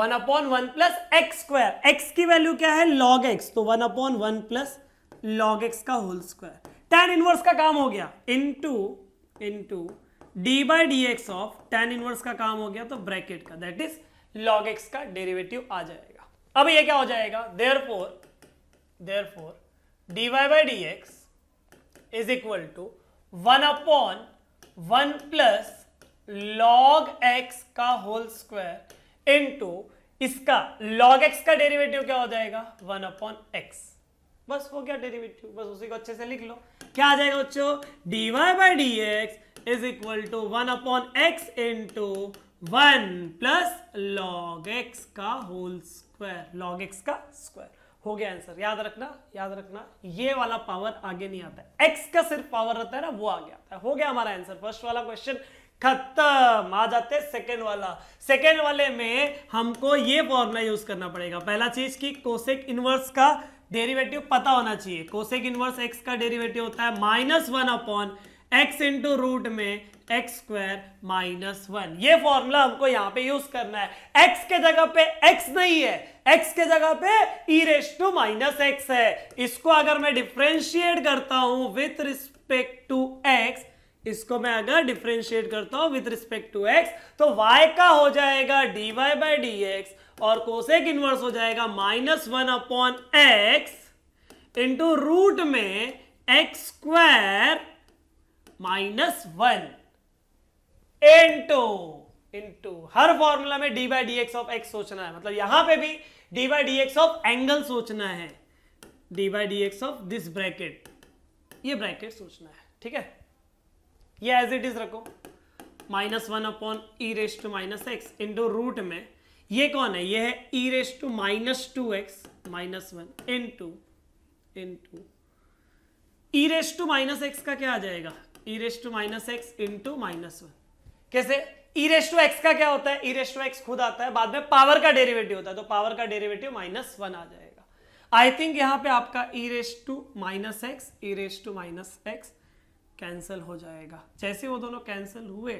one upon one plus x square x की वैल्यू क्या है लॉग एक्स तो one upon one plus log x का होल स्क्वायर टेन इनवर्स का काम हो गया into d by d x of tan inverse का काम हो गया तो ब्रैकेट का दैट इज लॉग एक्स का डेरिवेटिव आ जाएगा अब ये क्या हो जाएगा therefore therefore d y by d x is equal to one upon one plus log x का होल स्क्वायर इंटू इसका लॉग एक्स का डेरिवेटिव क्या हो जाएगा वन अपॉन एक्स बस हो गया डेरिवेटिव बस उसी को अच्छे से लिख लो क्या आ जाएगा बच्चों d y by d x is equal to one upon x in into one plus log x का होल स्क्वायर लॉग एक्स का स्क्वायर हो गया आंसर याद रखना याद रखना ये वाला पावर आगे नहीं आता एक्स का सिर्फ पावर रहता है ना वो आगे आता है हो गया हमारा आंसर फर्स्ट वाला क्वेश्चन खत्म आ जाते सेकेंड वाला सेकेंड वाले में हमको ये फॉर्मुला यूज करना पड़ेगा पहला चीज की कोसेक इनवर्स का डेरिवेटिव पता होना चाहिए कोसेक इनवर्स एक्स का डेरिवेटिव होता है minus one upon x into root में एक्स स्क्वायर माइनस वन ये फॉर्मूला हमको यहां पे यूज करना है एक्स के जगह पे एक्स नहीं है एक्स के जगह पे e raise to minus x है इसको अगर मैं डिफ्रेंशिएट करता हूं विथ रिस्पेक्ट टू एक्स इसको मैं अगर डिफ्रेंशिएट करता हूं विथ रिस्पेक्ट टू एक्स तो वाई का हो जाएगा डीवाई बाई डी एक्स और कोसेक इनवर्स हो जाएगा minus one upon x into root में x square minus one into into हर फॉर्मूला में d by d x of x सोचना है मतलब यहां पे भी d by d x of angle सोचना है d by d x of this bracket ये ब्रैकेट सोचना है ठीक है ये एज इट इज रखो minus one upon e raise to minus x into root में ये कौन है ये है e raise to minus two x minus one into into e raise to minus x का क्या आ जाएगा e raise to minus x in into minus one कैसे ई रेस टू एक्स का क्या होता है ई रेस टू एक्स खुद आता है बाद में पावर का डेरिवेटिव होता है तो पावर का डेरिवेटिव माइनस वन आ जाएगा आई थिंक यहां पे आपका e raise to minus x e raise to minus x cancel हो जाएगा जैसे वो दोनों कैंसिल हुए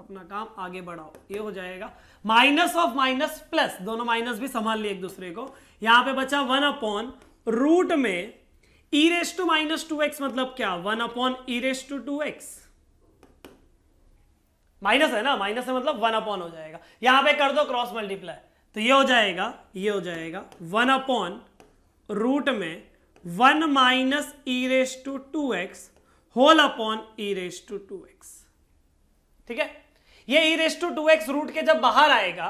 अपना काम आगे बढ़ाओ ये हो जाएगा माइनस ऑफ माइनस प्लस दोनों माइनस भी संभाल लिए एक दूसरे को यहां पे बचा वन अपॉन रूट में e raise to minus two x मतलब क्या one upon e raise to two x minus है ना माइनस है मतलब वन अपॉन हो जाएगा यहां पे कर दो क्रॉस मल्टीप्लाई तो ये हो जाएगा ये हो जाएगा वन अपॉन रूट में one minus e raise to two x whole upon e raise to two x ठीक है ये e raise to two x root के जब बाहर आएगा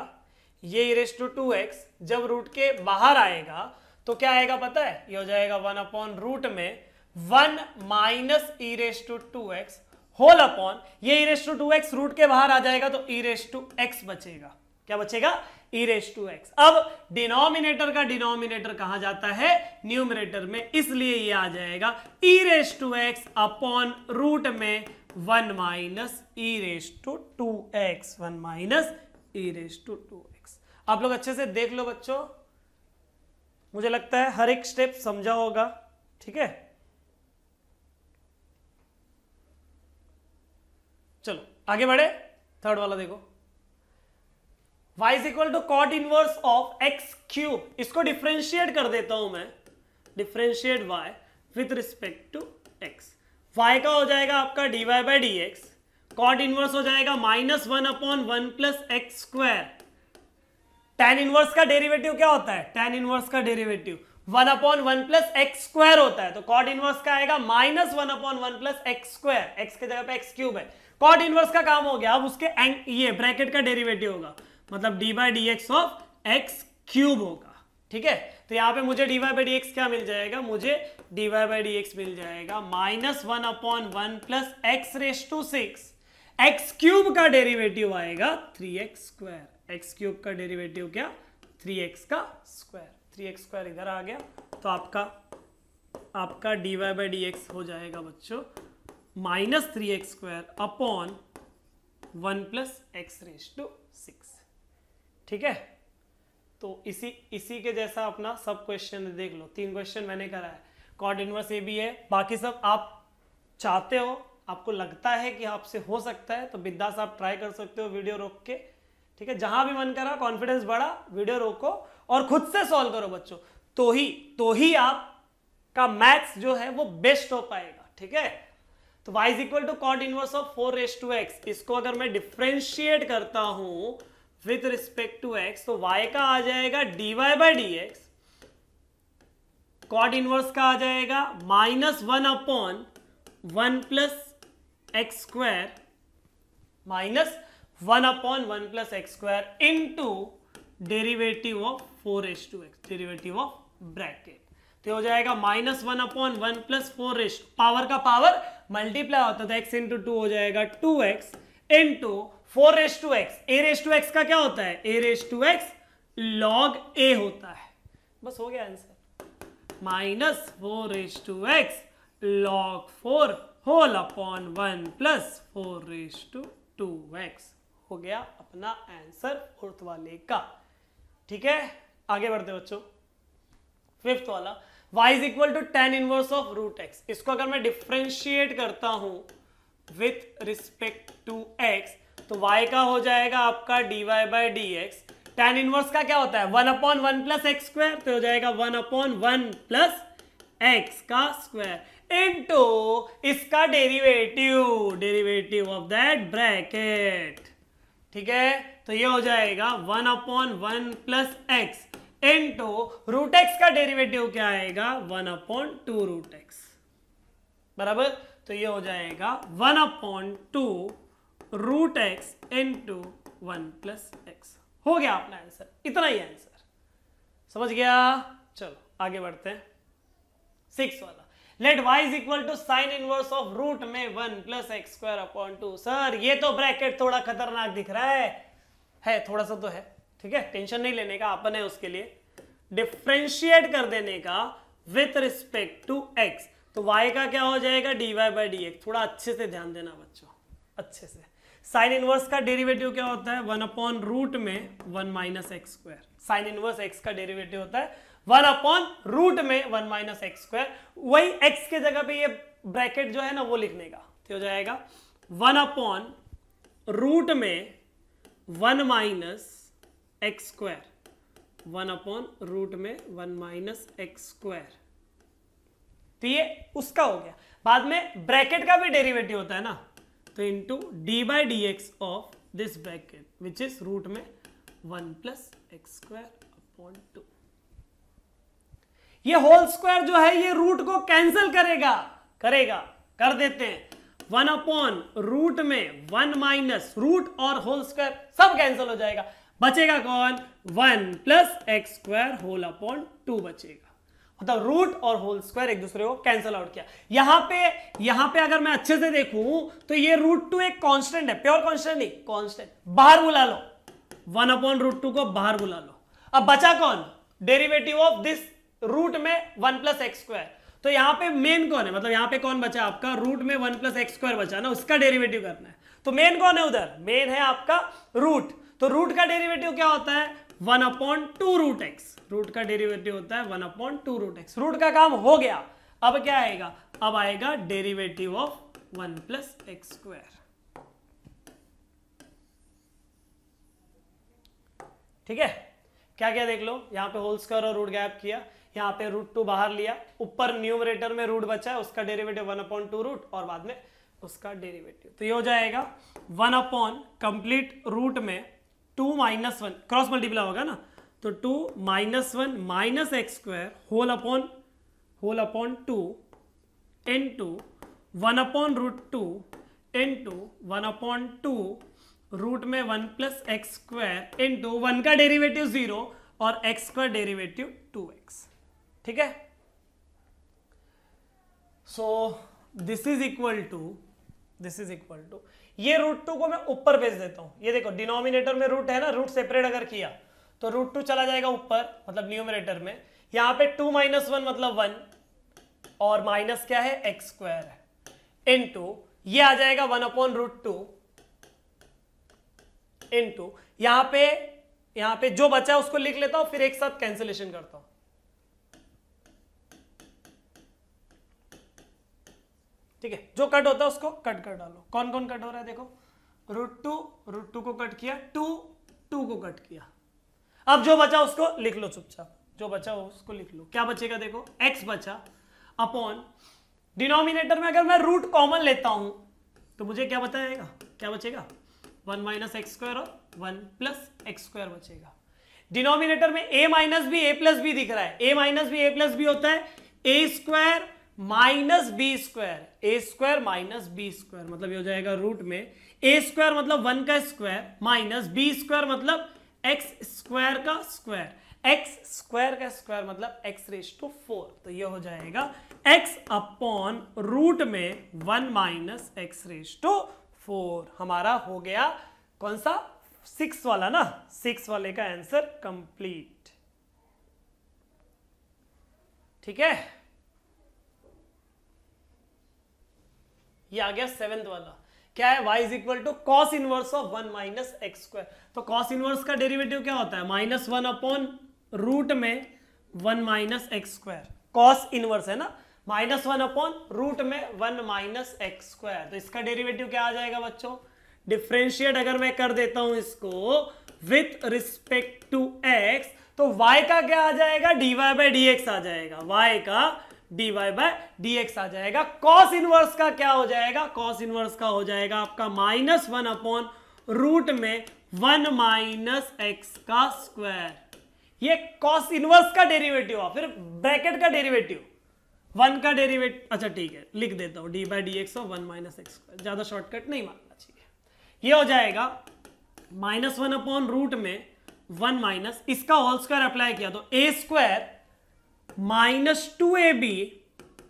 ये e raise to two x जब रूट के बाहर आएगा तो क्या आएगा पता है ये हो जाएगा वन अपॉन रूट में one minus e raise to two x whole upon ये e raise to two x root के बाहर आ जाएगा तो ई रेस टू एक्स बचेगा क्या बचेगा ई रेस टू एक्स अब डिनोमिनेटर का डिनोमिनेटर कहा जाता है न्यूमिनेटर में इसलिए ये आ जाएगा e raise to x upon root में one minus e raise to two x one minus e raise to two x आप लोग अच्छे से देख लो बच्चों मुझे लगता है हर एक स्टेप समझा होगा ठीक है चलो आगे बढ़े थर्ड वाला देखो y is equal to cot inverse of x cube इसको डिफ्रेंशिएट कर देता हूं मैं differentiate y with respect to x five का हो जाएगा आपका d y by d x cot inverse हो जाएगा minus one upon one plus x square tan inverse का डेरिवेटिव क्या होता है टेन इनवर्स का derivative one upon one plus x square होता है तो कॉट इनवर्स का आएगा minus one upon one plus x square x की जगह पे एक्स क्यूब है कॉट इनवर्स का काम हो गया अब उसके एंग, ये ब्रैकेट का डेरिवेटिव होगा मतलब d by d x of x cube होगा ठीक है तो यहाँ पे मुझे डीवाई बाई डी क्या मिल जाएगा मुझे डीवाई बाई डी मिल जाएगा minus one upon one plus x raise to six x cube का डेरिवेटिव आएगा three x square x cube का डेरिवेटिव क्या थ्री एक्स का स्क्वायर थ्री एक्स स्क्वायर इधर आ गया तो आपका आपका डीवाई बाई डी हो जाएगा बच्चों minus three x square upon one plus x raise to six ठीक है तो इसी इसी के जैसा अपना सब क्वेश्चन देख लो तीन क्वेश्चन मैंने करा है कॉर्ड इनवर्स ए भी है बाकी सब आप चाहते हो आपको लगता है कि आपसे हो सकता है तो बिंदास आप ट्राई कर सकते हो वीडियो रोक के ठीक है जहां भी मन करा कॉन्फिडेंस बढ़ा वीडियो रोको और खुद से सॉल्व करो बच्चों तो ही तो ही आप का मैथ्स जो है वो बेस्ट हो पाएगा ठीक है तो y is equal to cot inverse of four raise to x इसको अगर मैं डिफ्रेंशिएट करता हूं विथ रिस्पेक्ट टू एक्स तो वाई का आ जाएगा d y by d x cot inverse का आ जाएगा minus one upon one plus x square minus one upon one plus x square to derivative of four h to x derivative of bracket तो हो जाएगा minus one upon one plus four h power का power multiply होता था x into two हो जाएगा two x into four raise to x a raise to x का क्या होता है a raise to x log a होता है बस हो गया answer minus four raise to x log four whole upon one plus four raise to two x हो गया अपना आंसर फोर्थ वाले का ठीक है आगे बढ़ते बच्चों फिफ्थ वाला y is equal to tan inverse of root x इसको अगर मैं डिफ्रेंशिएट करता हूं विथ रिस्पेक्ट टू एक्स तो y का हो जाएगा आपका dy y by d x tan inverse का क्या होता है one upon one plus x square तो हो जाएगा one upon one plus x का स्क्वायर इनटू इसका derivative derivative of that bracket ठीक है तो ये हो जाएगा one upon one plus x into root x का डेरिवेटिव क्या आएगा one upon two root x बराबर तो ये हो जाएगा one upon two root x इन टू वन प्लस एक्स हो गया अपना आंसर इतना ही आंसर समझ गया चलो आगे बढ़ते हैं सिक्स वाला let y is equal to sine inverse of root में one plus x square upon two sir ये तो ब्रैकेट थोड़ा खतरनाक दिख रहा है है थोड़ा सा तो है ठीक है टेंशन नहीं लेने का अपन है उसके लिए डिफ्रेंशिएट कर देने का विथ रिस्पेक्ट टू एक्स तो वाई का क्या हो जाएगा डीवाई बाई डी एक्स थोड़ा अच्छे से ध्यान देना बच्चों अच्छे से साइन इनवर्स का डेरिवेटिव क्या होता है वन अपॉन रूट में one minus x square sine inverse x का डेरिवेटिव होता है वन अपॉन रूट में वन माइनस एक्स स्क्वायर वही एक्स के जगह पे ये ब्रैकेट जो है ना वो लिखने का तो हो जाएगा वन अपॉन रूट में one minus x square one upon root में वन माइनस एक्स स्क्वायर तो ये उसका हो गया बाद में ब्रैकेट का भी डेरिवेटिव होता है ना तो into d by d x of this bracket which is root में one plus x square upon two ये होल स्क्वायर जो है ये रूट को कैंसिल करेगा करेगा कर देते हैं वन अपॉन रूट में वन माइनस रूट और होल स्क्वायर सब कैंसिल हो जाएगा बचेगा कौन one plus x square whole upon two बचेगा मतलब रूट और होल स्क्वायर एक दूसरे को कैंसिल आउट किया यहां पे यहां पे अगर मैं अच्छे से देखूं तो ये रूट टू एक कांस्टेंट है प्योर कांस्टेंट नहीं कांस्टेंट बाहर बुला लो वन अपॉन रूट टू को बाहर बुला लो अब बचा कौन डेरिवेटिव ऑफ दिस रूट में वन प्लस एक्स स्क्वायर तो यहां पे मेन कौन है मतलब यहां पर कौन बचा आपका रूट में वन प्लस एक्स स्क्वायर बचा ना उसका डेरिवेटिव करना है तो मेन कौन है उधर मेन है आपका रूट तो रूट का डेरिवेटिव क्या होता है one upon two root x root का डेरिवेटिव होता है one upon two root x root का काम हो गया अब क्या आएगा अब आएगा derivative of one plus x square ठीक है क्या क्या देख लो यहां पे होल स्क्वायर और रूट गैप किया यहां पे रूट टू बाहर लिया ऊपर न्यूमरेटर में रूट बचा है उसका derivative one upon two root और बाद में उसका डेरिवेटिव तो ये हो जाएगा वन अपॉन कंप्लीट रूट में two minus one cross multiply होगा ना तो two minus one minus x square whole upon whole upon two N into one upon root two N into one upon two root में one plus x square into one का derivative zero और x का derivative two x ठीक है so this is equal to this is equal to ये root two को मैं ऊपर भेज देता हूं ये देखो डिनोमिनेटर में रूट है ना रूट सेपरेट अगर किया तो रूट टू चला जाएगा ऊपर मतलब न्यूमिनेटर में यहां पे टू माइनस वन मतलब वन और माइनस क्या है एक्स स्क्वायर इन टू ये आ जाएगा one upon root two into यहां पर यहां पर जो बचा उसको लिख लेता हूं फिर एक साथ कैंसिलेशन करता हूं ठीक है जो कट होता है उसको कट कर डालो कौन कौन कट हो रहा है देखो रूट टू रूट टू को कट किया टू टू को कट किया अब जो बचा उसको लिख लो चुपचाप जो बचा हो उसको लिख लो क्या बचेगा देखो x बचा अपॉन डिनोमिनेटर में अगर मैं रूट कॉमन लेता हूं तो मुझे क्या बताएगा क्या बचेगा वन माइनस एक्स स्क्वायर और वन प्लस एक्स स्क्वायर बचेगा डिनोमिनेटर में ए माइनस भी ए प्लस भी दिख रहा है ए माइनस भी ए प्लस भी होता है a square minus b square a square minus b square मतलब ये हो जाएगा रूट में ए स्क्वायर मतलब वन का स्क्वायर माइनस बी स्क्वायर मतलब एक्स स्क्वायर का स्क्वायर एक्स स्क्वायर का स्क्वायर मतलब एक्स रेस टू फोर तो ये हो जाएगा एक्स अपॉन रूट में one minus x raise to four हमारा हो गया कौन सा सिक्स वाला ना सिक्स वाले का आंसर कंप्लीट ठीक है ये आ गया सेवेंथ वाला क्या है y is equal to cos inverse of one minus x square तो कॉस इनवर्स का डेरिवेटिव क्या होता है माइनस वन अपॉन रूट में one minus x square cos inverse है ना माइनस वन अपॉन रूट में वन माइनस एक्स स्क्वायर तो इसका डेरिवेटिव क्या आ जाएगा बच्चों डिफ्रेंशिएट अगर मैं कर देता हूं इसको विथ रिस्पेक्ट टू एक्स तो y का क्या आ जाएगा dy बाई डी आ जाएगा y का d y by d x आ जाएगा कॉस इनवर्स का क्या हो जाएगा कॉस इनवर्स का हो जाएगा आपका माइनस वन अपॉन रूट में वन माइनस एक्स का स्क्वायर ये कॉस इनवर्स का डेरिवेटिव फिर ब्रैकेट का डेरिवेटिव वन का डेरिवेटिव अच्छा ठीक है लिख देता हूं डी बाई डी एक्स और वन माइनस एक्स स्क्वायर ज्यादा शॉर्टकट नहीं मानना चाहिए ये हो जाएगा माइनस वन अपॉन रूट में वन माइनस इसका होल स्क्वायर अप्लाई किया तो a square minus two a b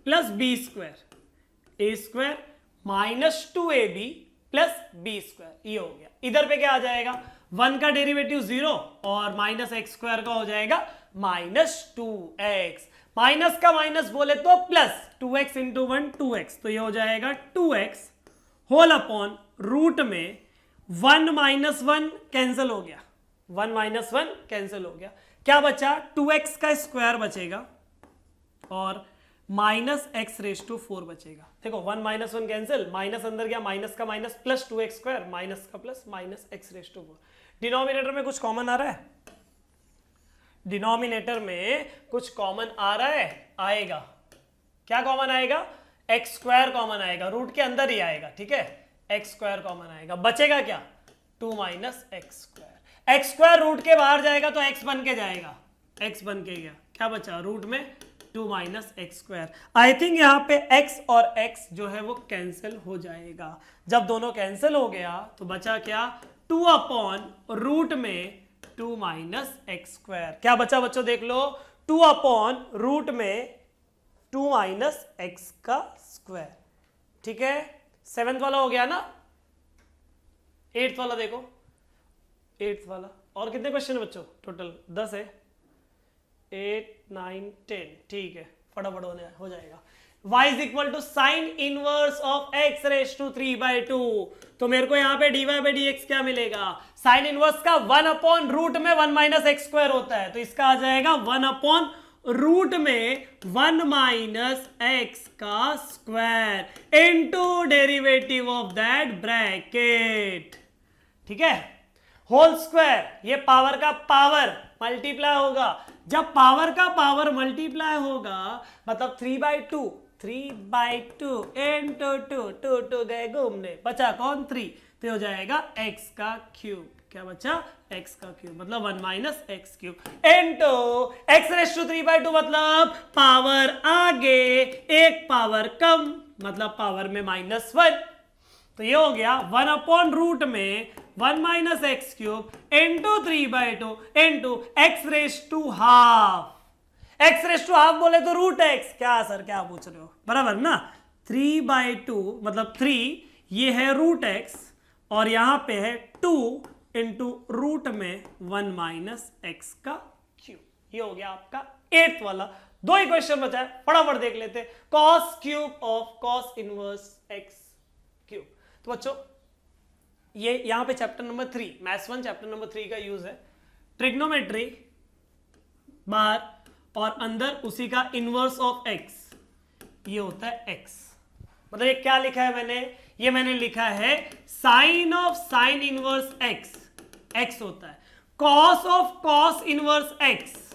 plus b square a square minus two a b plus b square ये हो गया इधर पे क्या आ जाएगा वन का डेरिवेटिव जीरो और माइनस एक्स स्क्वायर का हो जाएगा माइनस टू एक्स माइनस का माइनस बोले तो plus two x into one two x तो ये हो जाएगा two x whole upon root में वन माइनस वन कैंसिल हो गया वन माइनस वन कैंसिल हो गया क्या बचा टू एक्स का स्क्वायर बचेगा और minus x raise to four बचेगा देखो one minus one cancel minus अंदर गया माइनस का minus plus two x square minus का plus minus x raise to four denominator में कुछ कॉमन आ रहा है डिनोमिनेटर में कुछ कॉमन आ रहा है आएगा क्या कॉमन आएगा एक्स स्क्वायर कॉमन आएगा रूट के अंदर ही आएगा ठीक है एक्स स्क्वायर कॉमन आएगा बचेगा क्या two minus x square x square root के बाहर जाएगा तो एक्स बन के जाएगा एक्स बन के गया क्या बचा रूट में two minus x square I think यहाँ पे एक्स और एक्स जो है वो कैंसिल हो जाएगा जब दोनों कैंसिल हो गया तो बचा क्या टू अपॉन रूट में टू माइनस एक्स स्क्वायर क्या बचा बच्चों देख लो टू अपॉन रूट में टू माइनस एक्स का स्क्वायर ठीक है सेवेंथ वाला हो गया ना एट्थ वाला देखो एट्थ वाला और कितने क्वेश्चन है बच्चों टोटल दस है एट नाइन टेन ठीक है फटाफट होने हो जाएगा y is equal to sin inverse of x raised to 3 by 2 तो मेरे को यहाँ पे dy by dx क्या मिलेगा sin inverse का वन upon रूट में वन माइनस एक्स स्क्वायर होता है तो इसका आ जाएगा वन अपॉन रूट में वन माइनस एक्स का square into derivative of that bracket ठीक है होल स्क्वायर ये पावर का पावर मल्टीप्लाई होगा जब पावर का पावर मल्टीप्लाई होगा मतलब three by two three by two N into two two two two घूमने बचा कौन थ्री तो हो जाएगा एक्स का क्यूब क्या बच्चा x का क्यूब मतलब one minus x cube into x raise to three by two मतलब पावर आगे एक पावर कम मतलब पावर में माइनस वन तो ये हो गया वन अपॉन रूट में one minus x cube into three by two into x raise to half x raise to half बोले तो रूट एक्स क्या सर क्या पूछ रहे हो बराबर ना थ्री बाई टू मतलब थ्री ये है रूट एक्स और यहां पे है टू इंटू रूट में वन माइनस एक्स का क्यूब ये हो गया आपका एट वाला दो ही क्वेश्चन बचा है फटाफट देख लेते cos cube of cos inverse x cube तो बच्चों ये यहां पे chapter number three maths one chapter number three का यूज है ट्रिग्नोमेट्री बाहर और अंदर उसी का इनवर्स ऑफ एक्स ये होता है एक्स मतलब ये क्या लिखा है मैंने ये मैंने लिखा है sine of sine inverse x x होता है cos of cos inverse x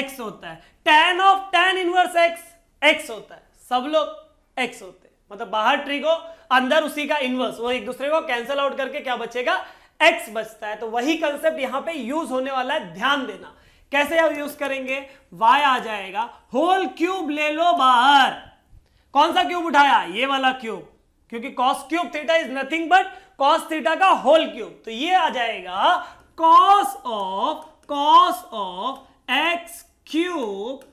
x होता है tan of tan inverse x x होता है सब लोग एक्स होते हैं मतलब बाहर ट्रिगो अंदर उसी का इनवर्स वो एक दूसरे को कैंसिल आउट करके क्या बचेगा एक्स बचता है तो वही कंसेप्ट यहां पे यूज होने वाला है ध्यान देना कैसे आप यूज करेंगे y आ जाएगा होल क्यूब ले लो बाहर कौन सा क्यूब उठाया ये वाला क्यूब क्योंकि cos cube theta is nothing but cos theta का होल क्यूब तो ये आ जाएगा cos of cos of x cube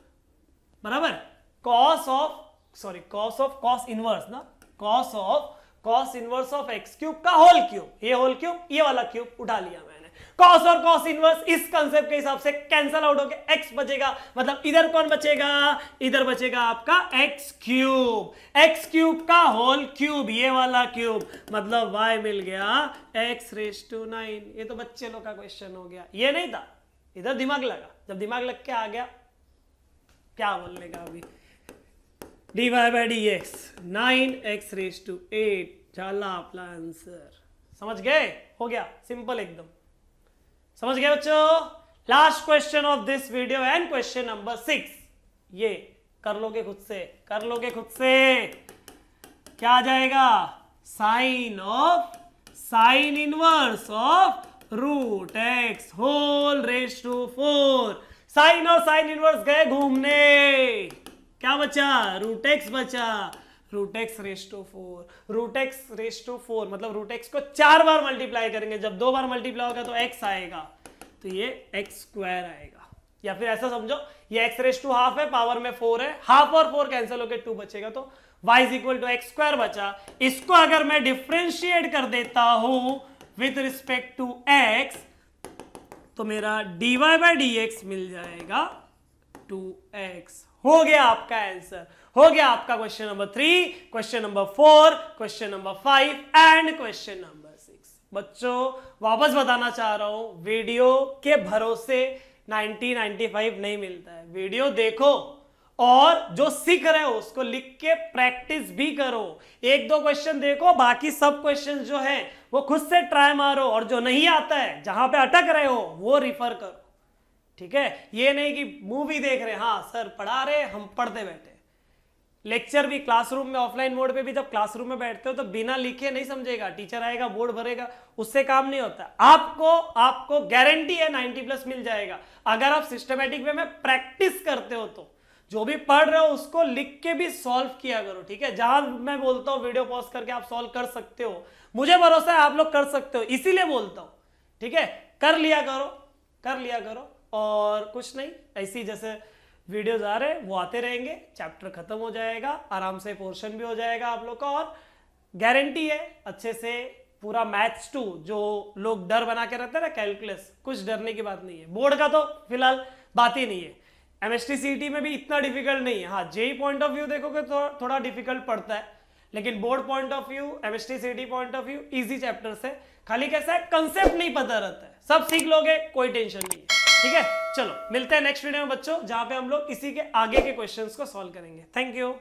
बराबर cos of sorry cos of cos inverse ना cos of cos inverse of x cube का whole cube ये whole cube ये वाला क्यूब उठा लिया मैंने कॉस और कॉस इनवर्स इस कंसेप्ट के हिसाब से कैंसल आउट होकर एक्स बचेगा मतलब इधर कौन बचेगा इधर बचेगा आपका एक्स क्यूब एक्स क्यूब का होल क्यूब ये वाला क्यूब मतलब वाई मिल गया एक्स रेस टू नाइन ये तो बच्चे लोग का क्वेश्चन हो गया ये नहीं था इधर दिमाग लगा जब दिमाग लग के आ गया क्या बोलने का अभी d y by d x nine x raise to eight डाला अपना आंसर समझ गए हो गया सिंपल एकदम समझ गए बच्चों last question of this video and question number six ये कर लोगे खुद से कर लोगे खुद से क्या आ जाएगा sine of sine inverse of root x whole raise to four sine of sine inverse गए घूमने क्या बचा रूट एक्स बचा root x raise to four root x raise to four मतलब रूट एक्स को चार बार मल्टीप्लाई करेंगे जब दो बार मल्टीप्लाई होगा तो एक्स आएगा तो ये एक्स स्क्वायर आएगा या फिर ऐसा समझो ये एक्स रेस टू हाफ है पावर में फोर है हाफ और फोर कैंसिल होकर टू बचेगा तो y is equal to x square बचा इसको अगर मैं डिफ्रेंशिएट कर देता हूं विथ रिस्पेक्ट टू एक्स तो मेरा डीवाई बाई डी मिल जाएगा टू एक्स हो गया आपका आंसर हो गया आपका question number three question number four question number five and question number six बच्चों वापस बताना चाह रहा हूं वीडियो के भरोसे नाइनटी फाइव नहीं मिलता है वीडियो देखो और जो सीख रहे हो उसको लिख के प्रैक्टिस भी करो एक दो क्वेश्चन देखो बाकी सब क्वेश्चन जो है वो खुद से ट्राई मारो और जो नहीं आता है जहां पे अटक रहे हो वो रिफर करो ठीक है ये नहीं कि मूवी देख रहे हाँ सर पढ़ा रहे हम पढ़ते बैठे लेक्चर भी क्लासरूम में ऑफलाइन मोड पे भी जब क्लासरूम में बैठते हो तो बिना लिखे नहीं समझेगा टीचर आएगा बोर्ड भरेगा उससे काम नहीं होता आपको आपको गारंटी है नाइनटी प्लस मिल जाएगा अगर आप सिस्टमेटिक वे में प्रैक्टिस करते हो तो जो भी पढ़ रहे हो उसको लिख के भी सॉल्व किया करो ठीक है जहां मैं बोलता हूँ वीडियो पॉज करके आप सॉल्व कर सकते हो मुझे भरोसा है आप लोग कर सकते हो इसीलिए बोलता हूँ ठीक है कर लिया करो कर लिया करो और कुछ नहीं ऐसी जैसे वीडियोज आ रहे हैं वो आते रहेंगे चैप्टर खत्म हो जाएगा आराम से पोर्शन भी हो जाएगा आप लोग का और गारंटी है अच्छे से पूरा मैथ्स टू जो लोग डर बना के रहते हैं ना कैलकुलस कुछ डरने की बात नहीं है बोर्ड का तो फिलहाल बात ही नहीं है एमएसटी सीटी e में भी इतना डिफिकल्ट नहीं है हाँ जे पॉइंट ऑफ व्यू देखोगे तो थोड़ा डिफिकल्ट पड़ता है लेकिन board point of view MHT CET point of view easy chapter है खाली कैसा है कंसेप्ट नहीं पता रहता है सब सीख लोगे कोई टेंशन नहीं है ठीक है चलो मिलते हैं नेक्स्ट वीडियो में बच्चों जहां पे हम लोग इसी के आगे के क्वेश्चंस को सॉल्व करेंगे थैंक यू